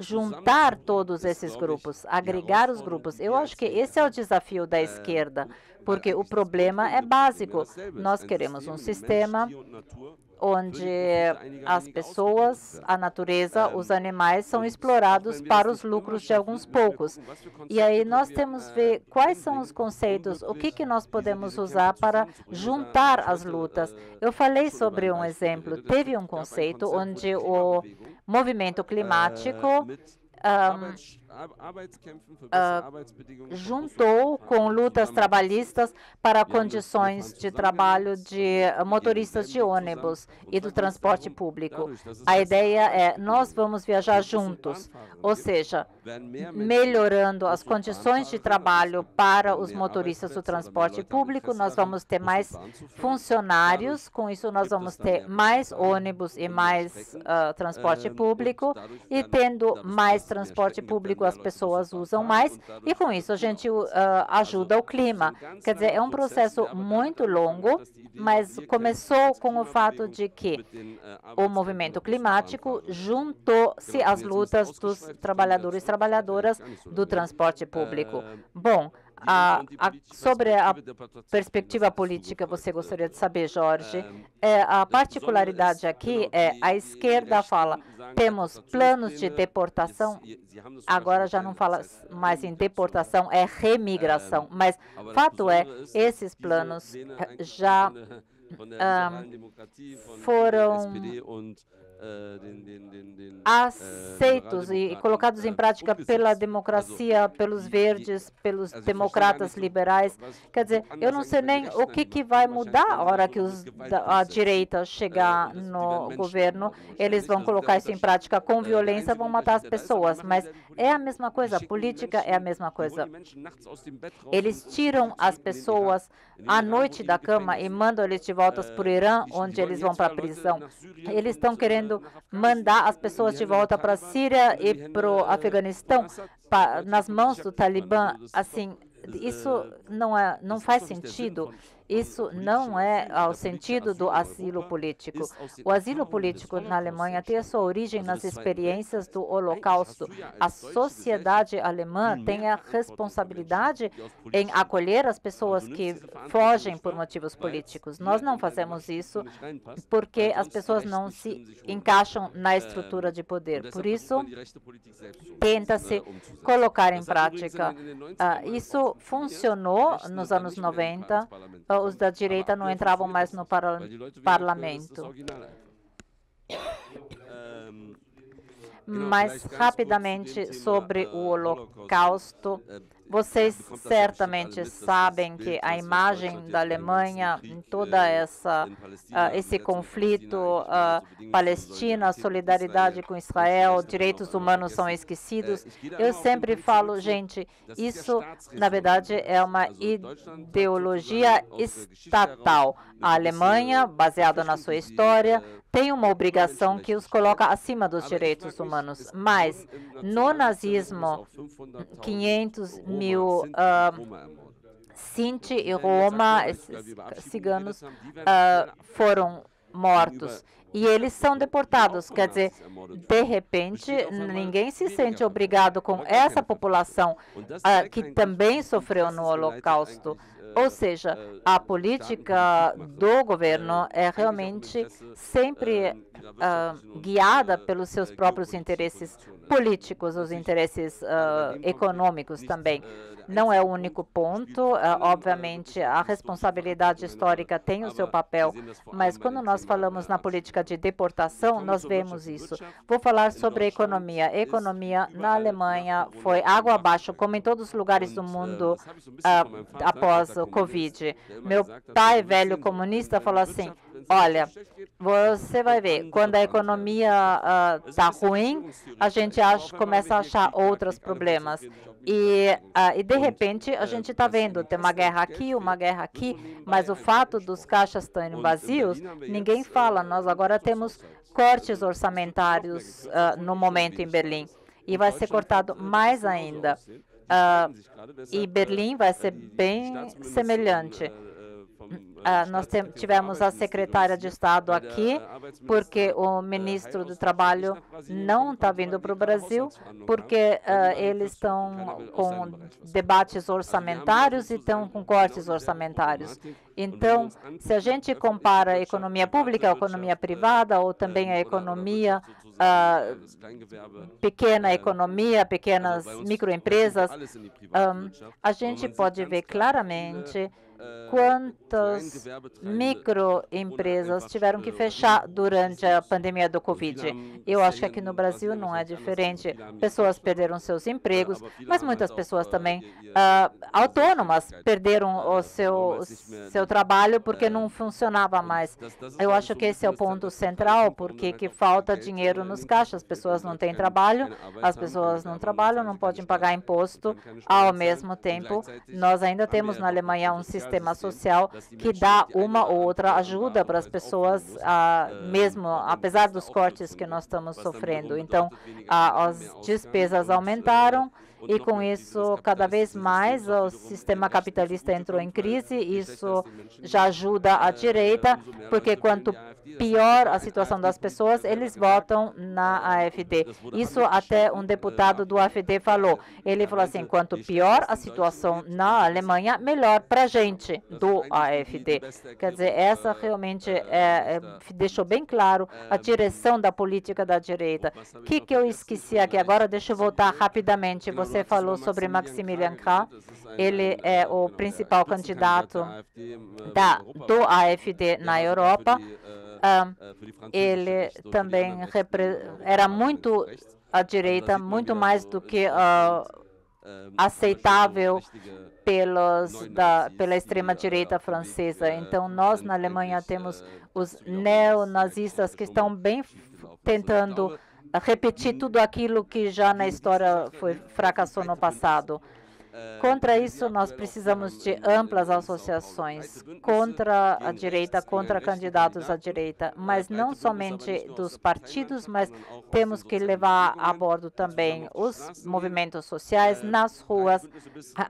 juntar todos esses grupos, agregar os grupos. Eu acho que esse é o desafio da é, esquerda, porque o problema é, é básico. Nós queremos um sistema onde as pessoas, a natureza, ehm, os animais são explorados para os lucros de alguns poucos. E aí nós temos eh, ver quais são os conceitos, o que, que nós podemos é usar para juntar as lutas. Eh, Eu falei sobre um exemplo. Teve um conceito onde o movimento climatico um, Ah, juntou com lutas trabalhistas para condições de trabalho de motoristas de ônibus e do transporte público. A ideia é nós vamos viajar juntos, ou seja, melhorando as condições de trabalho para os motoristas do transporte público, nós vamos ter mais funcionários, com isso nós vamos ter mais ônibus e mais uh, transporte público, e tendo mais transporte público as pessoas usam mais e com isso a gente uh, ajuda o clima. Quer dizer, é um processo muito longo, mas começou com o fato de que uh, o movimento climático juntou-se às lutas dos trabalhadores e trabalhadoras do né? transporte público. Uh, Bom, a, a, tipo, sobre a perspectiva política, você gostaria de saber, Jorge. É, a particularidade aqui é a é, esquerda fala: temos planos de deportação. Agora já não fala mais em então, deportação, tipo, é remigração. É, Mas é fato é, esses planos já um, ah, foram aceitos e colocados em prática pela democracia, pelos verdes, pelos democratas liberais. Quer dizer, eu não sei nem o que, que vai mudar a hora que os, a direita chegar no governo. Eles vão colocar isso em prática com violência, vão matar as pessoas. Mas é a mesma coisa, a política é a mesma coisa. Eles tiram as pessoas à noite da cama e mandam eles de volta para o Irã, onde eles vão para a prisão. Eles estão querendo tentando mandar as pessoas de volta para a Síria e para o eh, Afeganistão nas mãos do Talibã. Assim, isso é, não, é, não é faz sentido. Isso não é ao sentido do assim asilo político. O asilo político na é Alemanha tem a sua origem nas experiências do é Holocausto. É a sociedade alemã tem a responsabilidade em acolher as pessoas que fogem por motivos políticos. Nós não fazemos isso porque as pessoas não se encaixam na estrutura de poder. Por isso, tenta-se colocar em prática. Ah, isso funcionou nos anos 90 os da direita não entravam mais no par parlamento. mas rapidamente sobre o Holocausto, vocês certamente sabem que a imagem da Alemanha em eh, toda essa ah, né, esse conflito ah, Palestina, solidariedade com Israel, direitos humanos são assim, eh, esquecidos. Eu sempre falo, gente, isso na verdade é uma né, ideologia estatal. A Alemanha, baseada na sua história, eh, tem uma obrigação que os coloca acima dos ah, direitos é humanos. Mas no nazismo, 500 mil uh, Sinti e Roma, ciganos, uh, foram mortos. E eles são deportados. Quer dizer, de repente, ninguém se sente obrigado com essa população uh, que é também sofreu no Holocausto. Ou seja, a política do governo é realmente sempre uh, guiada pelos seus próprios interesses políticos, os interesses uh, econômicos também. Não é o único ponto, uh, obviamente, a responsabilidade histórica tem o seu papel, mas quando nós falamos na política de deportação, nós vemos isso. Vou falar sobre a economia. A economia na Alemanha foi água abaixo, como em todos os lugares do mundo após o Covid. Meu pai, velho comunista, falou assim: olha, você vai ver, quando a economia né? ah, está uh, ruim, a gente acha, começa a achar outros problemas. E, uh, e de repente, a é, gente está assim, vendo, tem é uma assim, guerra aqui, é uma guerra aqui, mas o fato dos caixas estarem vazios, ninguém fala. Nós agora temos cortes orçamentários uh, no momento em Berlim e vai ser tá cortado mais ainda e Berlim vai ser bem semelhante. Uh, nós tivemos a secretária de Estado aqui, porque o ministro do Trabalho não está vindo para o Brasil, porque uh, eles estão com debates orçamentários e estão com cortes orçamentários. Então, se a gente compara a economia pública, a economia privada ou também a economia ah, pequena é. economia, pequenas microempresas, um, a gente pode ver claramente né? quantas microempresas tiveram que fechar durante a pandemia do Covid. Eu acho que aqui no Brasil não é diferente. Pessoas perderam seus empregos, mas muitas pessoas também uh, autônomas perderam o seu, seu trabalho porque não funcionava mais. Eu acho que esse é o ponto central, porque que falta dinheiro nos caixas. As pessoas não têm trabalho, as pessoas não trabalham, não podem pagar imposto. Ao mesmo tempo, nós ainda temos na Alemanha um sistema sistema social que dá uma ou outra ajuda para as pessoas, ah, mesmo apesar dos cortes que nós estamos sofrendo. Então, ah, as despesas aumentaram e com isso, cada vez mais o sistema capitalista entrou em crise. Isso já ajuda a direita, porque quanto pior a situação das pessoas, eles votam na AFD. Isso até um deputado do AFD falou. Ele falou assim: quanto pior a situação na Alemanha, melhor para a gente do AFD. Quer dizer, essa realmente é, é, deixou bem claro a direção da política da direita. O que, que eu esqueci aqui agora? Deixa eu voltar rapidamente. Você você falou sobre Maximilian K. Ele é, é o principal candidato da, do AFD na Europa. Ah, ele também era muito à direita, muito mais do que uh, aceitável pelos da, pela extrema-direita francesa. Então, nós na Alemanha temos os neonazistas que estão bem tentando repetir tudo aquilo que já na história foi fracassou no passado. Contra isso, nós precisamos de amplas associações contra a direita, contra candidatos à direita, mas não somente dos partidos, mas temos que levar a bordo também os movimentos sociais nas ruas,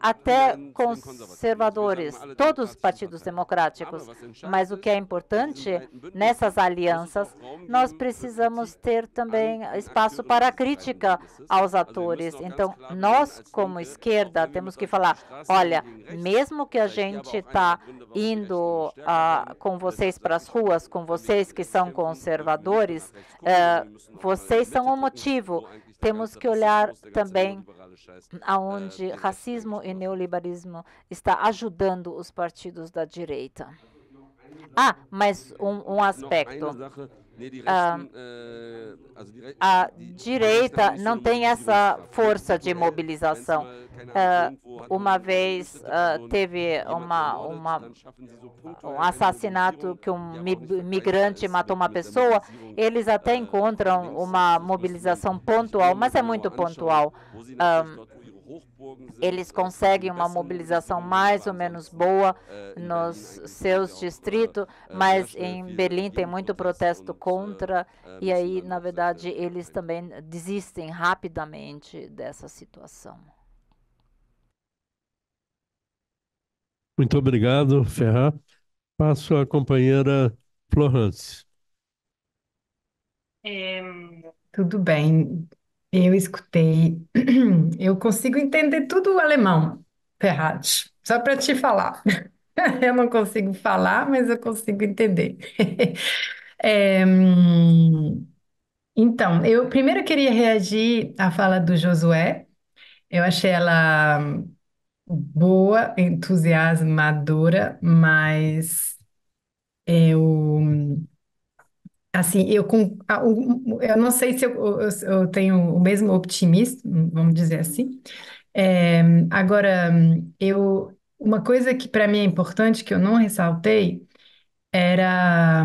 até conservadores, todos os partidos democráticos. Mas o que é importante nessas alianças, nós precisamos ter também espaço para crítica aos atores. Então, nós, como esquerda, temos que então, falar: olha, mesmo que a gente está ah, indo ah, né, com vocês para as ruas, com vocês que são conservadores, eh, vocês são o motivo. Temos que olhar também é aonde racismo e neoliberalismo está ajudando os partidos da direita. Ah, mas um, um aspecto. Né, ah, ah, a direita não tem essa né? força de é, é mobilização. Ah, uma vez teve uma, uma, então, um assassinato que um migrante matou uma pessoa, eles até äh, encontram uma mobilização pontual, mas é muito pontual. É, eles é, conseguem uma mobilização mais ou menos boa nos seus distritos, mas em Berlim é, tem muito protesto contra, e aí, na verdade, eles também desistem rapidamente dessa situação. Muito obrigado, Ferrar. Passo à companheira Florence. É, tudo bem. Eu escutei. Eu consigo entender tudo o alemão, Ferraz. Só para te falar. Eu não consigo falar, mas eu consigo entender. É, hum, então, eu primeiro queria reagir à fala do Josué. Eu achei ela boa, entusiasmadora, mas eu hum, Assim, eu com, eu não sei se eu, eu, eu tenho o mesmo otimismo, vamos dizer assim. É, agora, eu, uma coisa que para mim é importante que eu não ressaltei era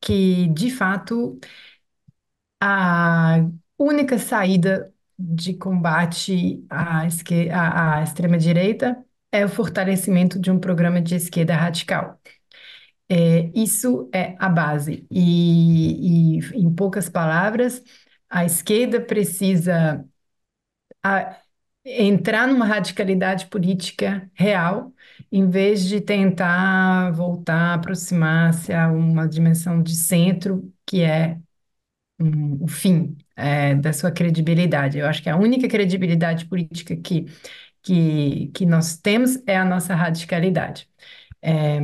que, de fato, a única saída de combate à, esque- à à extrema-direita é o fortalecimento de um programa de esquerda radical. É, isso é a base. E, e, em poucas palavras, a esquerda precisa a, entrar numa radicalidade política real, em vez de tentar voltar, aproximar-se a uma dimensão de centro, que é um, o fim é, da sua credibilidade. Eu acho que a única credibilidade política que, que, que nós temos é a nossa radicalidade. É,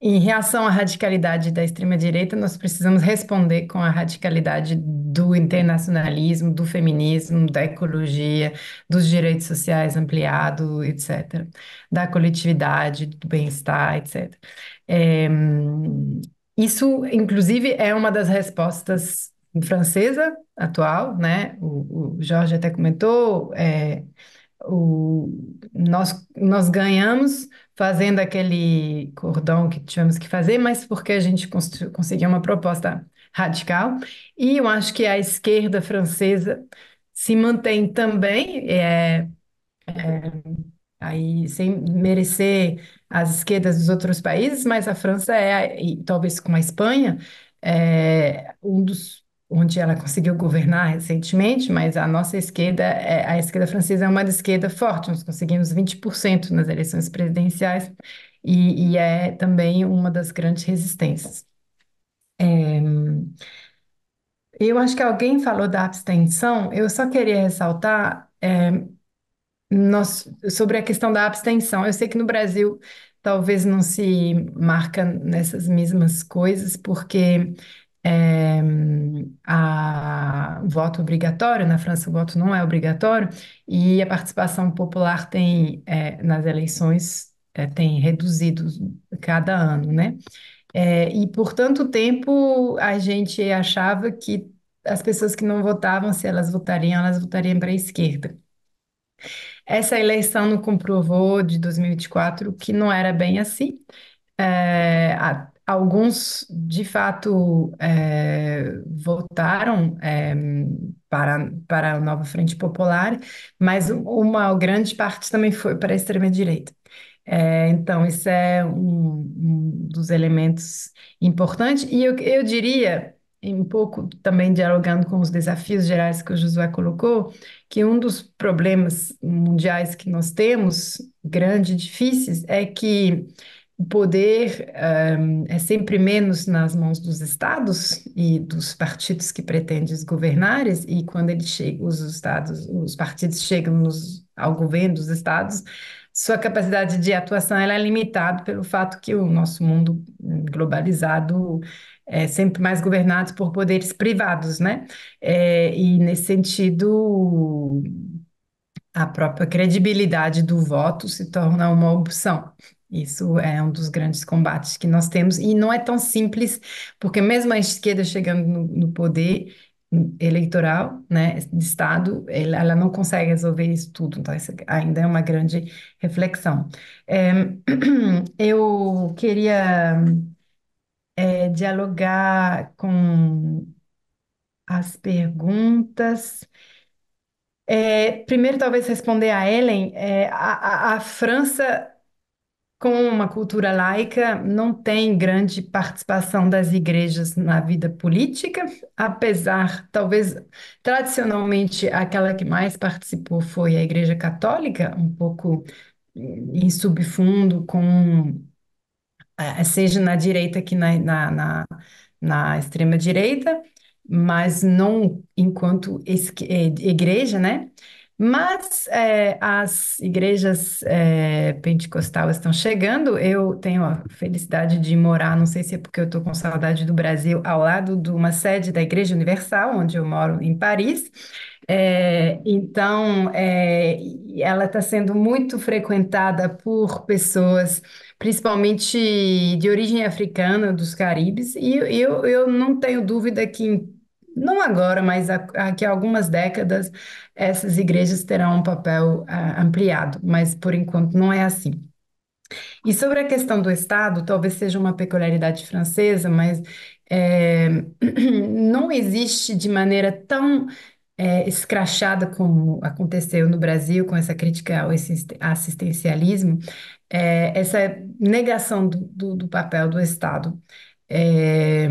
em reação à radicalidade da extrema-direita, nós precisamos responder com a radicalidade do internacionalismo, do feminismo, da ecologia, dos direitos sociais ampliados, etc., da coletividade, do bem-estar, etc. É, eh, isso, inclusive, é uma das respostas francesa atual, né? O, o Jorge até comentou, é, o, nós, nós ganhamos fazendo aquele cordão que tivemos que fazer, mas porque a gente conseguiu uma proposta radical. E eu acho que a esquerda francesa se mantém também, é, é, aí sem merecer as esquerdas dos outros países, mas a França é, e talvez com a Espanha, é um dos onde ela conseguiu governar recentemente, mas a nossa esquerda, é, a esquerda francesa é uma esquerda forte, nós conseguimos 20% nas eleições presidenciais e, e, é também uma das grandes resistências. É... Eu acho que alguém falou da abstenção, eu só queria ressaltar é, nós, sobre a questão da abstenção. Eu sei que no Brasil talvez não se marca nessas mesmas coisas, porque é, a, o voto obrigatório, na França o voto não é obrigatório, e a participação popular tem, é, nas eleições, é, tem reduzido cada ano, né? É, e por tanto tempo a gente achava que as pessoas que não votavam, se elas votariam, elas votariam para a esquerda. Essa eleição não comprovou de 2024 que não era bem assim. É, a, Alguns, de fato, é, votaram é, para, para a nova Frente Popular, mas uma grande parte também foi para a extrema-direita. É, então, isso é um, um, dos elementos importantes. E eu, eu diria, um pouco também dialogando com os desafios gerais que o Josué colocou, que um dos problemas mundiais que nós temos, grande, difíceis, é que o poder um, é sempre menos nas mãos dos estados e dos partidos que pretendem governar, e quando eles chegam os estados, os partidos chegam nos, ao governo dos estados, sua capacidade de atuação ela é limitada pelo fato que o nosso mundo hum, globalizado é sempre mais governado por poderes privados, né? É, e nesse sentido, a própria credibilidade do voto se torna uma opção. Isso é um dos grandes combates que nós temos, e não é tão simples, porque mesmo a esquerda chegando no, no poder eleitoral, né, de Estado, ela, ela, não consegue resolver isso tudo, então isso ainda é uma grande reflexão. É, eu queria é, dialogar com as perguntas. É, primeiro, talvez responder a Ellen, é, a, a, a França com uma cultura laica, não tem grande participação das igrejas na vida política, apesar, talvez, tradicionalmente, aquela que mais participou foi a Igreja Católica, um pouco hum, em subfundo, com, é, seja na direita que na, na, na, na extrema-direita, mas não enquanto é, igreja, né? Mas é, as igrejas é, pentecostais estão chegando. Eu tenho a felicidade de morar, não sei se é porque eu estou com saudade do Brasil, ao lado de uma sede da Igreja Universal, onde eu moro em Paris. É, então, é, ela está sendo muito frequentada por pessoas, principalmente de origem africana, dos Caribes, e eu, eu não tenho dúvida que em não agora, mas daqui a, a algumas décadas, essas igrejas terão um papel ah, ampliado, mas por enquanto não é assim. E sobre a questão do Estado, talvez seja uma peculiaridade francesa, mas é, não existe de maneira tão é, escrachada como aconteceu no Brasil, com essa crítica ao assistencialismo, é, essa negação do, do, do, papel do Estado é,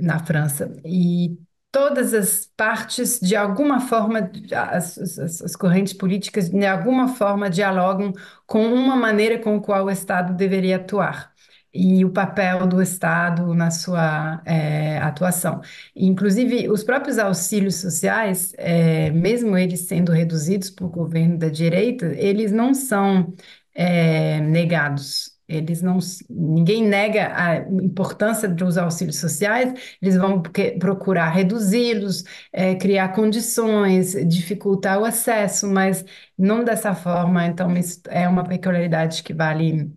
na França. E todas as partes, de alguma forma, as, as, as, correntes políticas, de alguma forma, dialogam com uma maneira com a qual o Estado deveria atuar e o papel do Estado na sua é, atuação. Inclusive, os próprios auxílios sociais, é, mesmo eles sendo reduzidos por governo da direita, eles não são é, negados eles não, ninguém nega a importância dos auxílios sociais, eles vão procurar reduzi-los, é, criar condições, dificultar o acesso, mas não dessa forma. Então, isso é uma peculiaridade que vale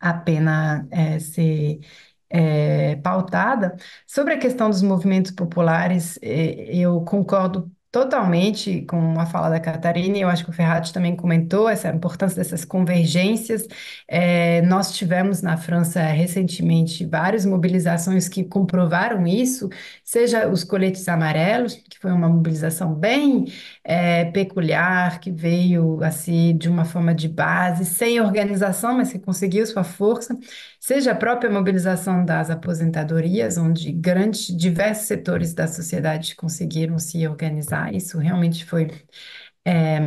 a pena é, ser é, pautada. Sobre a questão dos movimentos populares, é, eu concordo totalmente com a fala da Catarina, e eu acho que o Ferrat também comentou essa importância dessas convergências. É, nós tivemos na França recentemente várias mobilizações que comprovaram isso, seja os coletes amarelos, que foi uma mobilização bem é, peculiar, que veio assim de uma forma de base, sem organização, mas que conseguiu sua força seja a própria mobilização das aposentadorias, onde grandes, diversos setores da sociedade conseguiram se organizar, isso realmente foi é,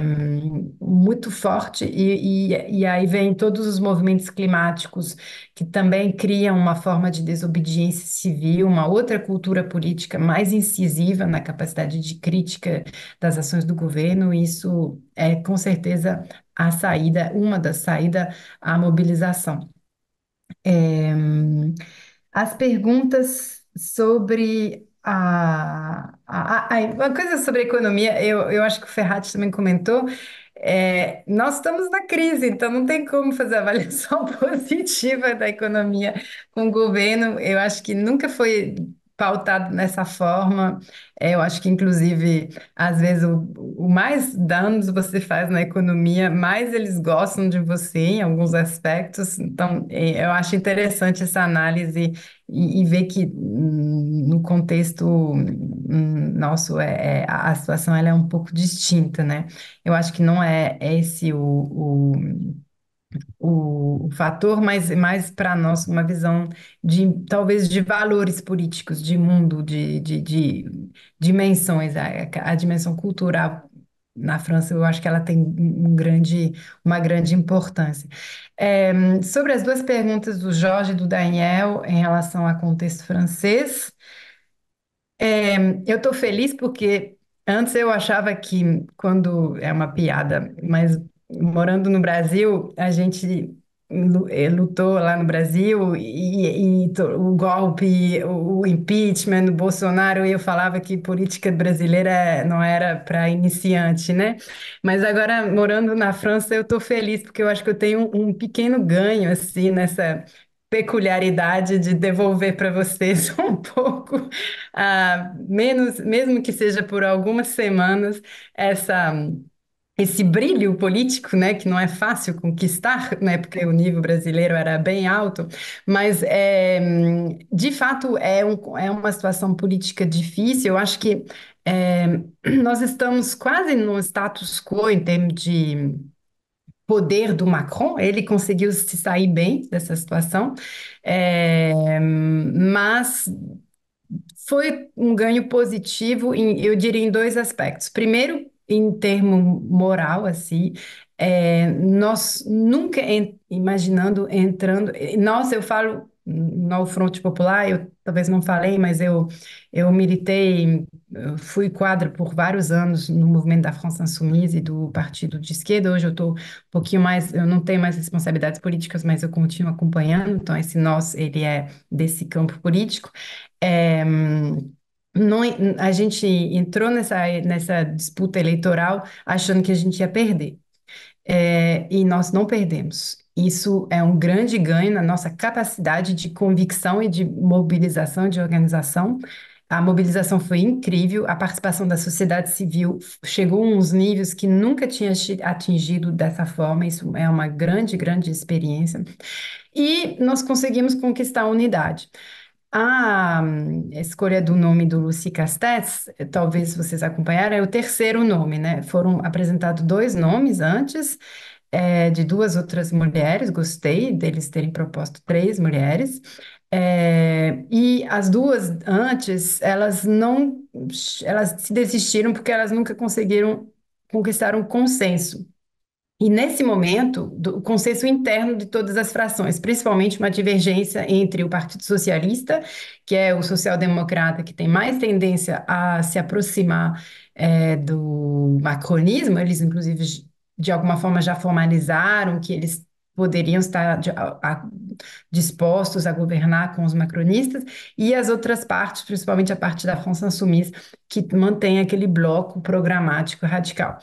muito forte, e, e, e, aí vem todos os movimentos climáticos que também criam uma forma de desobediência civil, uma outra cultura política mais incisiva na capacidade de crítica das ações do governo, isso é com certeza a saída, uma das saídas à mobilização. É, as perguntas sobre a, a, a- uma coisa sobre a economia, eu, eu acho que o Ferratti também comentou. é, nós estamos na crise, então não tem como fazer avaliação positiva da economia com o governo. Eu acho que nunca foi pautado nessa forma. É, eu acho que, inclusive, às vezes, o, o mais danos você faz na economia, mais eles gostam de você em alguns aspectos. Então, é, eu acho interessante essa análise e, e ver que, hum, no contexto hum, nosso, é, é, a situação ela é um pouco distinta, né? Eu acho que não é, é esse o, o o, fator, mas mais para nós uma visão de talvez de valores políticos, de mundo, de, de, de dimensões, a, a dimensão cultural na França, eu acho que ela tem um grande, uma grande importância. É, sobre as duas perguntas do Jorge e do Daniel em relação ao contexto francês, é, eu estou feliz porque antes eu achava que, quando é uma piada, mas morando no Brasil, a gente eh, lutou lá no Brasil e, e o golpe, o, impeachment do Bolsonaro, eu falava que política brasileira não era para iniciante, né? Mas agora, morando na França, eu estou feliz porque eu acho que eu tenho um, pequeno ganho, assim, nessa peculiaridade de devolver para vocês um pouco, ah, menos, mesmo que seja por algumas semanas, essa esse brilho político, né, que não é fácil conquistar, né, porque o nível brasileiro era bem alto, mas é, de fato é, um, é uma situação política difícil. Eu acho que é, nós estamos quase no status quo em termos de poder do Macron, ele conseguiu se sair bem dessa situação, é, mas foi um ganho positivo, em, eu diria, em dois aspectos. Primeiro, em termo moral, assim, é, nós nunca en- imaginando entrando. Nós, eu falo no Fronte Popular, eu talvez não falei, mas eu, eu militei, eu fui quadro por vários anos no movimento da França Insoumise e do Partido de Esquerda. Hoje eu estou um pouquinho mais, eu não tenho mais responsabilidades políticas, mas eu continuo acompanhando. Então, esse nós, ele é desse campo político. É, não, a gente entrou nessa, nessa disputa eleitoral achando que a gente ia perder. É, e nós não perdemos. Isso é um grande ganho na nossa capacidade de convicção e de mobilização, de organização. A mobilização foi incrível, a participação da sociedade civil chegou a uns níveis que nunca tinha atingido dessa forma. Isso é uma grande, grande experiência. E nós conseguimos conquistar a unidade. A escolha do nome do Lucy Castells, talvez vocês acompanharam, é o terceiro nome, né? Foram apresentados dois nomes antes, é, de duas outras mulheres, gostei deles terem proposto três mulheres, é, e as duas antes, elas não, elas se desistiram porque elas nunca conseguiram conquistar um consenso. E nesse momento, o consenso interno de todas as frações, principalmente uma divergência entre o Partido Socialista, que é o social-democrata que tem mais tendência a se aproximar é, do macronismo, eles inclusive de alguma forma já formalizaram que eles poderiam estar de, a, dispostos a governar com os macronistas, e as outras partes, principalmente a parte da França Insoumise, que mantém aquele bloco programático radical.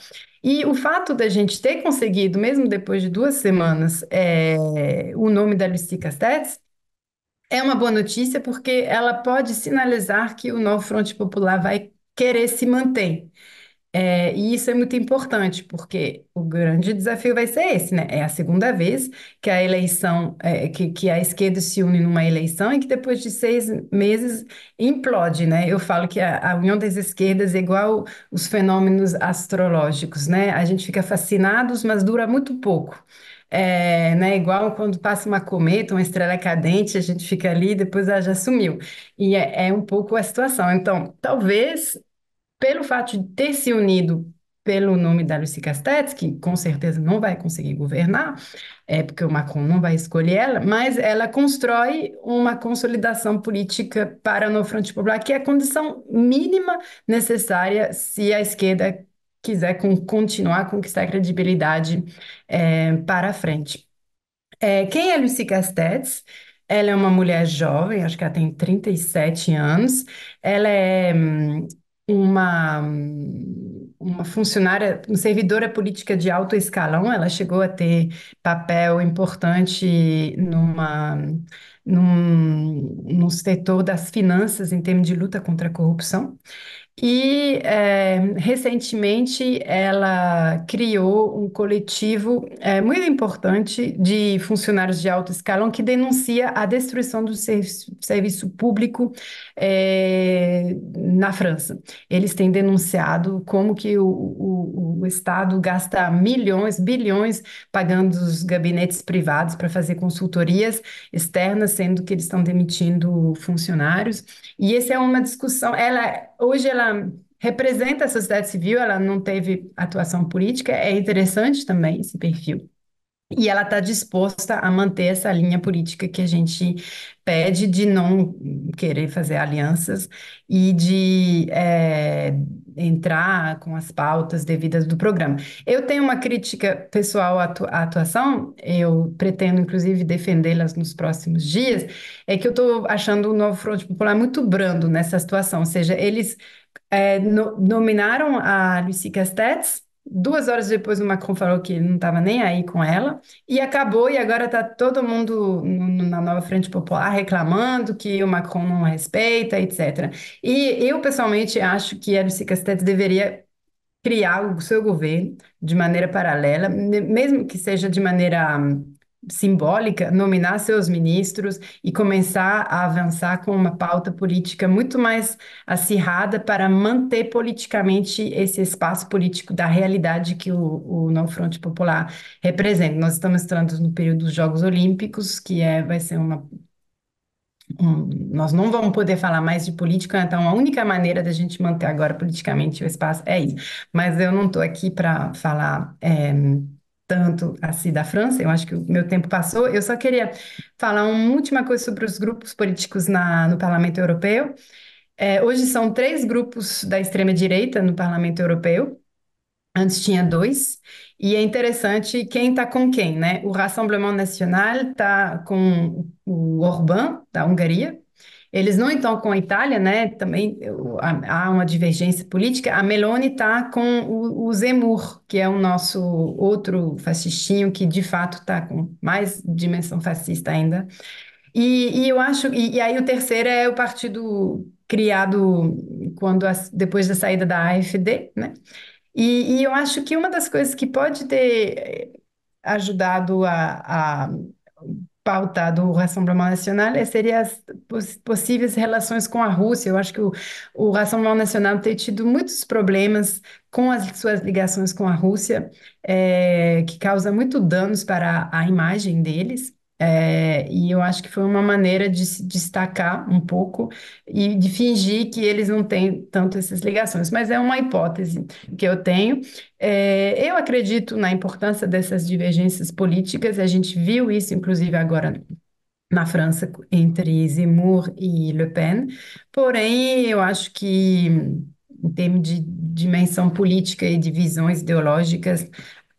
E o fato da gente ter conseguido, mesmo depois de duas semanas, é, o nome da Lucy Castettes, é uma boa notícia porque ela pode sinalizar que o novo Fronte Popular vai querer se manter. É, e isso é muito importante, porque o grande desafio vai ser esse, né? É a segunda vez que a eleição, é, que, que a esquerda se une numa eleição e que depois de seis meses implode, né? Eu falo que a, a união das esquerdas é igual os fenômenos astrológicos, né? A gente fica fascinados, mas dura muito pouco. É, né, igual quando passa uma cometa, uma estrela cadente, a gente fica ali e depois ela já sumiu. E é, é um pouco a situação. Então, talvez pelo fato de ter se unido pelo nome da Lucy Castex, que com certeza não vai conseguir governar, é porque o Macron não vai escolher ela, mas ela constrói uma consolidação política para no Fronte Popular, que é a condição mínima necessária se a esquerda quiser com, continuar a conquistar a credibilidade é, para a frente. É, quem é Lucy Castex? Ela é uma mulher jovem, acho que ela tem 37 anos. Ela é hum, uma, uma funcionária, uma servidora política de alto escalão, ela chegou a ter papel importante numa, num, no setor das finanças em termos de luta contra a corrupção. E eh, recentemente ela criou um coletivo eh, muito importante de funcionários de alto escalão que denuncia a destruição do serviço, serviço público eh, na França. Eles têm denunciado como que o, o, o Estado gasta milhões, bilhões pagando os gabinetes privados para fazer consultorias externas, sendo que eles estão demitindo funcionários. E essa é uma discussão, ela hoje ela representa a sociedade civil, ela não teve atuação política, é interessante também esse perfil. E ela está disposta a manter essa linha política que a gente pede de não querer fazer alianças e de é, entrar com as pautas devidas do programa. Eu tenho uma crítica pessoal à atuação, eu pretendo, inclusive, defendê-las nos próximos dias, é que eu estou achando o novo Fronte Popular muito brando nessa situação, ou seja, eles é, no, nominaram a Lucy Castets. Duas horas depois, o Macron falou que não estava nem aí com ela, e acabou, e agora está todo mundo na nova Frente Popular reclamando que o Macron não respeita, etc. E eu, pessoalmente, acho que a Elcy Castex deveria criar o seu governo de maneira paralela, mesmo que seja de maneira simbólica, nominar seus ministros e começar a avançar com uma pauta política muito mais acirrada para manter politicamente esse espaço político da realidade que o, o Não Fronte Popular representa. Nós estamos entrando no período dos Jogos Olímpicos, que é, vai ser uma um, nós não vamos poder falar mais de política, então a única maneira da gente manter agora politicamente o espaço é isso. Mas eu não estou aqui para falar é, tanto assim da França, eu acho que o meu tempo passou. Eu só queria falar uma última coisa sobre os grupos políticos na, no Parlamento Europeu. É, hoje são três grupos da extrema-direita no Parlamento Europeu, antes tinha dois, e é interessante quem está com quem, né? O Rassemblement National está com o Orbán, da Hungria, eles não estão com a Itália, né? Também há uma divergência política. A Meloni está com o, Zemur, que é o nosso outro fascistinho, que de fato está com mais dimensão fascista ainda. E, e eu acho. E, e, aí o terceiro é o partido criado quando depois da saída da AfD, né? E, e eu acho que uma das coisas que pode ter eh, ajudado a, a pauta do Rassemblement National é, seria as possíveis relações com a Rússia. Eu acho que o, o Rassemblement National tem tido muitos problemas com as suas ligações com a Rússia, é, que causa muito danos para a imagem deles. É, e eu acho que foi uma maneira de se destacar um pouco e de fingir que eles não têm tanto essas ligações, mas é uma hipótese que eu tenho. É, eu acredito na importância dessas divergências políticas, a gente viu isso, inclusive, agora na França, entre Zemmour e Le Pen, porém, eu acho que em termos de dimensão política e de visões ideológicas,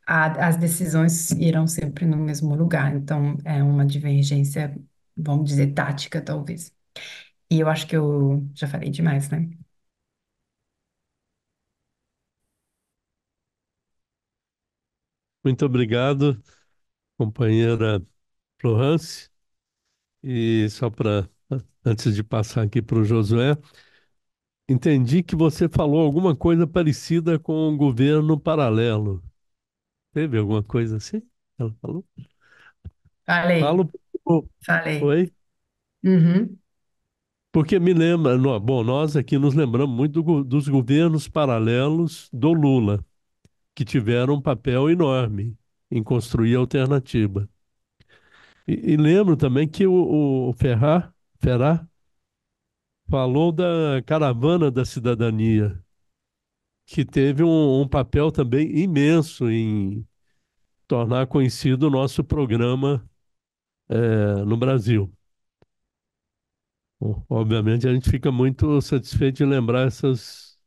as decisões irão sempre no mesmo lugar. Então, é uma divergência, vamos dizer, tática, talvez. E eu acho que eu já falei demais, né? Muito obrigado, companheira Florence. E só para, antes de passar aqui para o Josué, entendi que você falou alguma coisa parecida com o governo paralelo teve alguma coisa assim? Ela falou? Falei. Falo... Falei. Oi? Uhum. Porque me lembra, bom, nós aqui nos lembramos muito do, dos governos paralelos do Lula, que tiveram um papel enorme em construir alternativa. E, e lembro também que o, o Ferrar, Ferrar falou da caravana da cidadania, que teve um, um papel também imenso em tornar conhecido o nosso programa é, no Brasil. obviamente, a gente fica muito satisfeito de lembrar essas,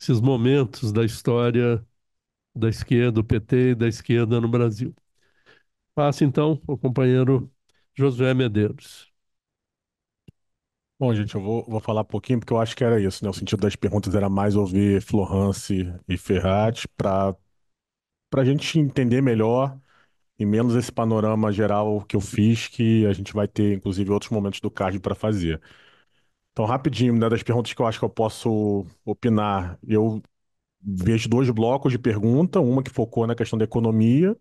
esses momentos da história da esquerda, do PT e da esquerda no Brasil. Passa, então, o companheiro Josué Medeiros. Bom, gente, eu vou, vou falar um pouquinho, porque eu acho que era isso, né? O sentido das perguntas era mais ouvir Florence e Ferrat para para a gente entender melhor e menos esse panorama geral que eu fiz, que a gente vai ter, inclusive, outros momentos do card para fazer. Então, rapidinho, né, das perguntas que eu acho que eu posso opinar, eu vejo dois blocos de pergunta, uma que focou na questão da economia,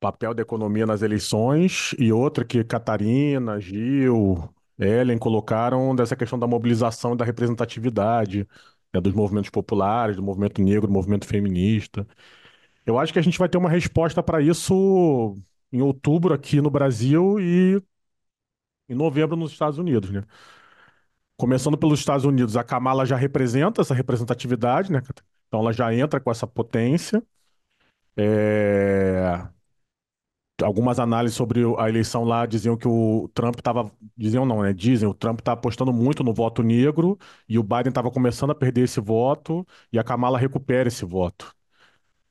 papel da economia nas eleições, e outra que Catarina, Gil, Ellen colocaram dessa questão da mobilização e da representatividade né, dos movimentos populares, do movimento negro, do movimento feminista. Eu acho que a gente vai ter uma resposta para isso em outubro aqui no Brasil e em novembro nos Estados Unidos, né? Começando pelos Estados Unidos, a Kamala já representa essa representatividade, né? Então ela já entra com essa potência. É algumas análises sobre a eleição lá diziam que o Trump estava. Diziam não, né? Dizem, o Trump está apostando muito no voto negro e o Biden estava começando a perder esse voto e a Kamala recupera esse voto.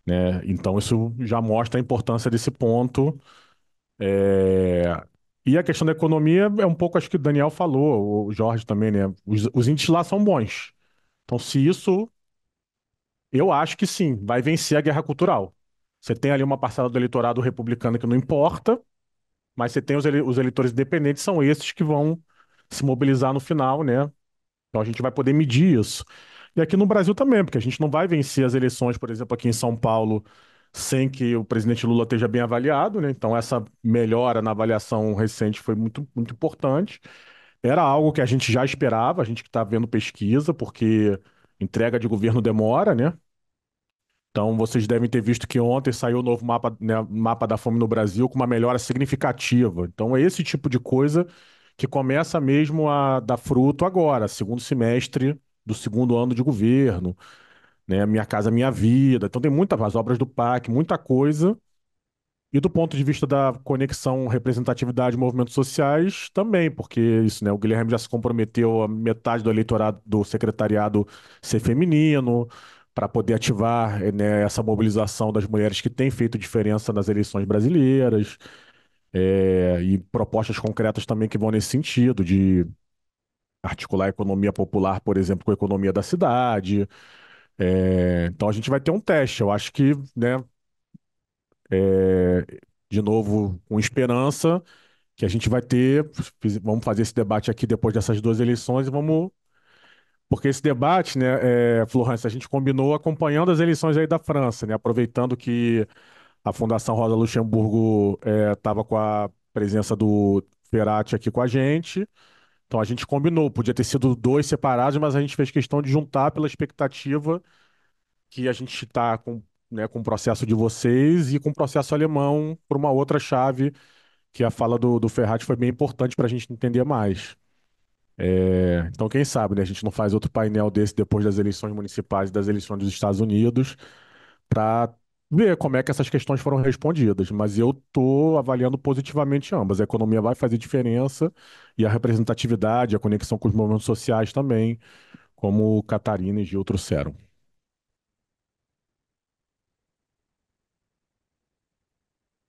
Né? Então, isso já mostra a importância desse ponto. É... E a questão da economia é um pouco, acho que o Daniel falou, o Jorge também, né? Os, os índices lá são bons. Então, se isso. Eu acho que sim, vai vencer a guerra cultural. Você tem ali uma parcela do eleitorado republicano que não importa, mas você tem os, ele os eleitores independentes, são esses que vão se mobilizar no final, né? Então a gente vai poder medir isso. E aqui no Brasil também, porque a gente não vai vencer as eleições, por exemplo, aqui em São Paulo, sem que o presidente Lula esteja bem avaliado, né? Então essa melhora na avaliação recente foi muito, muito importante. Era algo que a gente já esperava, a gente que está vendo pesquisa, porque entrega de governo demora, né? Então, vocês devem ter visto que ontem saiu o novo mapa, né, mapa da fome no Brasil com uma melhora significativa. Então, é esse tipo de coisa que começa mesmo a dar fruto agora, segundo semestre do segundo ano de governo, né, Minha Casa Minha Vida. Então, tem muitas obras do PAC, muita coisa. E do ponto de vista da conexão representatividade movimentos sociais, também, porque isso, né, o Guilherme já se comprometeu a metade do eleitorado do secretariado ser feminino para poder ativar né, essa mobilização das mulheres que têm feito diferença nas eleições brasileiras é, e propostas concretas também que vão nesse sentido de articular a economia popular, por exemplo, com a economia da cidade. É, então a gente vai ter um teste. Eu acho que, né, é, de novo, com esperança que a gente vai ter. Vamos fazer esse debate aqui depois dessas duas eleições e vamos porque esse debate, né, é, Florence, a gente combinou acompanhando as eleições aí da França, né, aproveitando que a Fundação Rosa Luxemburgo estava é, com a presença do Ferati aqui com a gente. Então a gente combinou, podia ter sido dois separados, mas a gente fez questão de juntar pela expectativa que a gente está com, né, com o processo de vocês e com o processo alemão por uma outra chave, que é a fala do, do Ferrati foi bem importante para a gente entender mais. É, então, quem sabe, né, a gente não faz outro painel desse depois das eleições municipais e das eleições dos Estados Unidos para ver como é que essas questões foram respondidas. Mas eu estou avaliando positivamente ambas. A economia vai fazer diferença e a representatividade, a conexão com os movimentos sociais também, como Catarina e Gil trouxeram.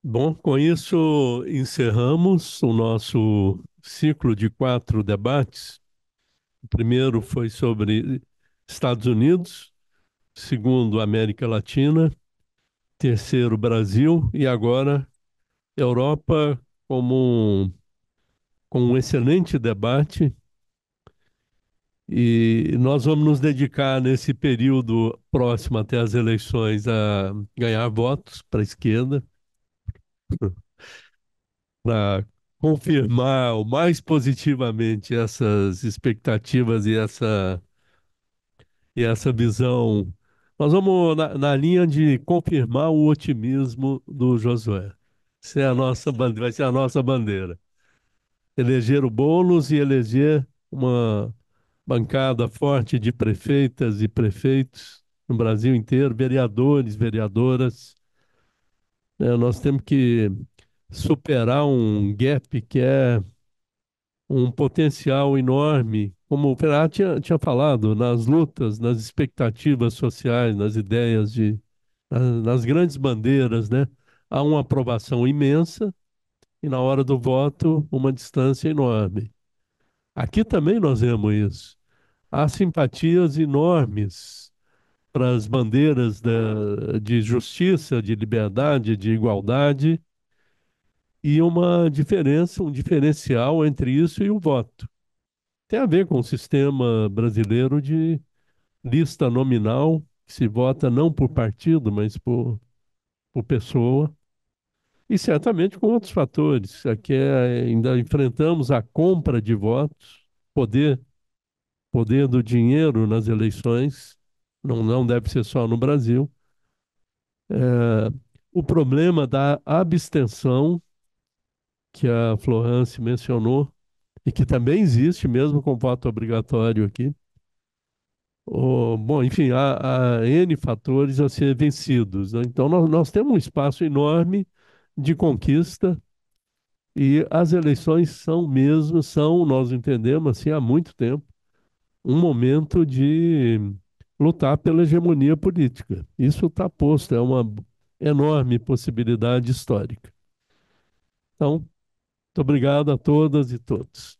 Bom, com isso encerramos o nosso ciclo de quatro debates. O primeiro foi sobre Estados Unidos, segundo América Latina, terceiro Brasil e agora Europa como um, com um excelente debate. E nós vamos nos dedicar nesse período próximo até as eleições a ganhar votos para a esquerda, para confirmar o mais positivamente essas expectativas e essa, e essa visão. Nós vamos na, na linha de confirmar o otimismo do Josué. Isso é a nossa bandeira, vai ser a nossa bandeira. Eleger o Boulos e eleger uma bancada forte de prefeitas e prefeitos no Brasil inteiro, vereadores, vereadoras. É, nós temos que superar um gap que é um potencial enorme, como o Perá tinha, tinha falado, nas lutas, nas expectativas sociais, nas ideias de nas, nas grandes bandeiras, né? Há uma aprovação imensa e na hora do voto uma distância enorme. Aqui também nós vemos isso. Há simpatias enormes para as bandeiras da, de justiça, de liberdade, de igualdade, e uma diferença, um diferencial entre isso e o voto. Tem a ver com o sistema brasileiro de lista nominal, que se vota não por partido, mas por, por pessoa, e certamente com outros fatores. Aqui é, ainda enfrentamos a compra de votos, poder, poder do dinheiro nas eleições, não, não deve ser só no Brasil. É, o problema da abstenção que a Florence mencionou, e que também existe mesmo com voto obrigatório aqui. bom, enfim, há, há, N fatores a ser vencidos. Né? Então, nós, nós temos um espaço enorme de conquista e as eleições são mesmo, são, nós entendemos assim há muito tempo, um momento de lutar pela hegemonia política. Isso está posto, é uma enorme possibilidade histórica. Então, muito obrigado a todas e todos.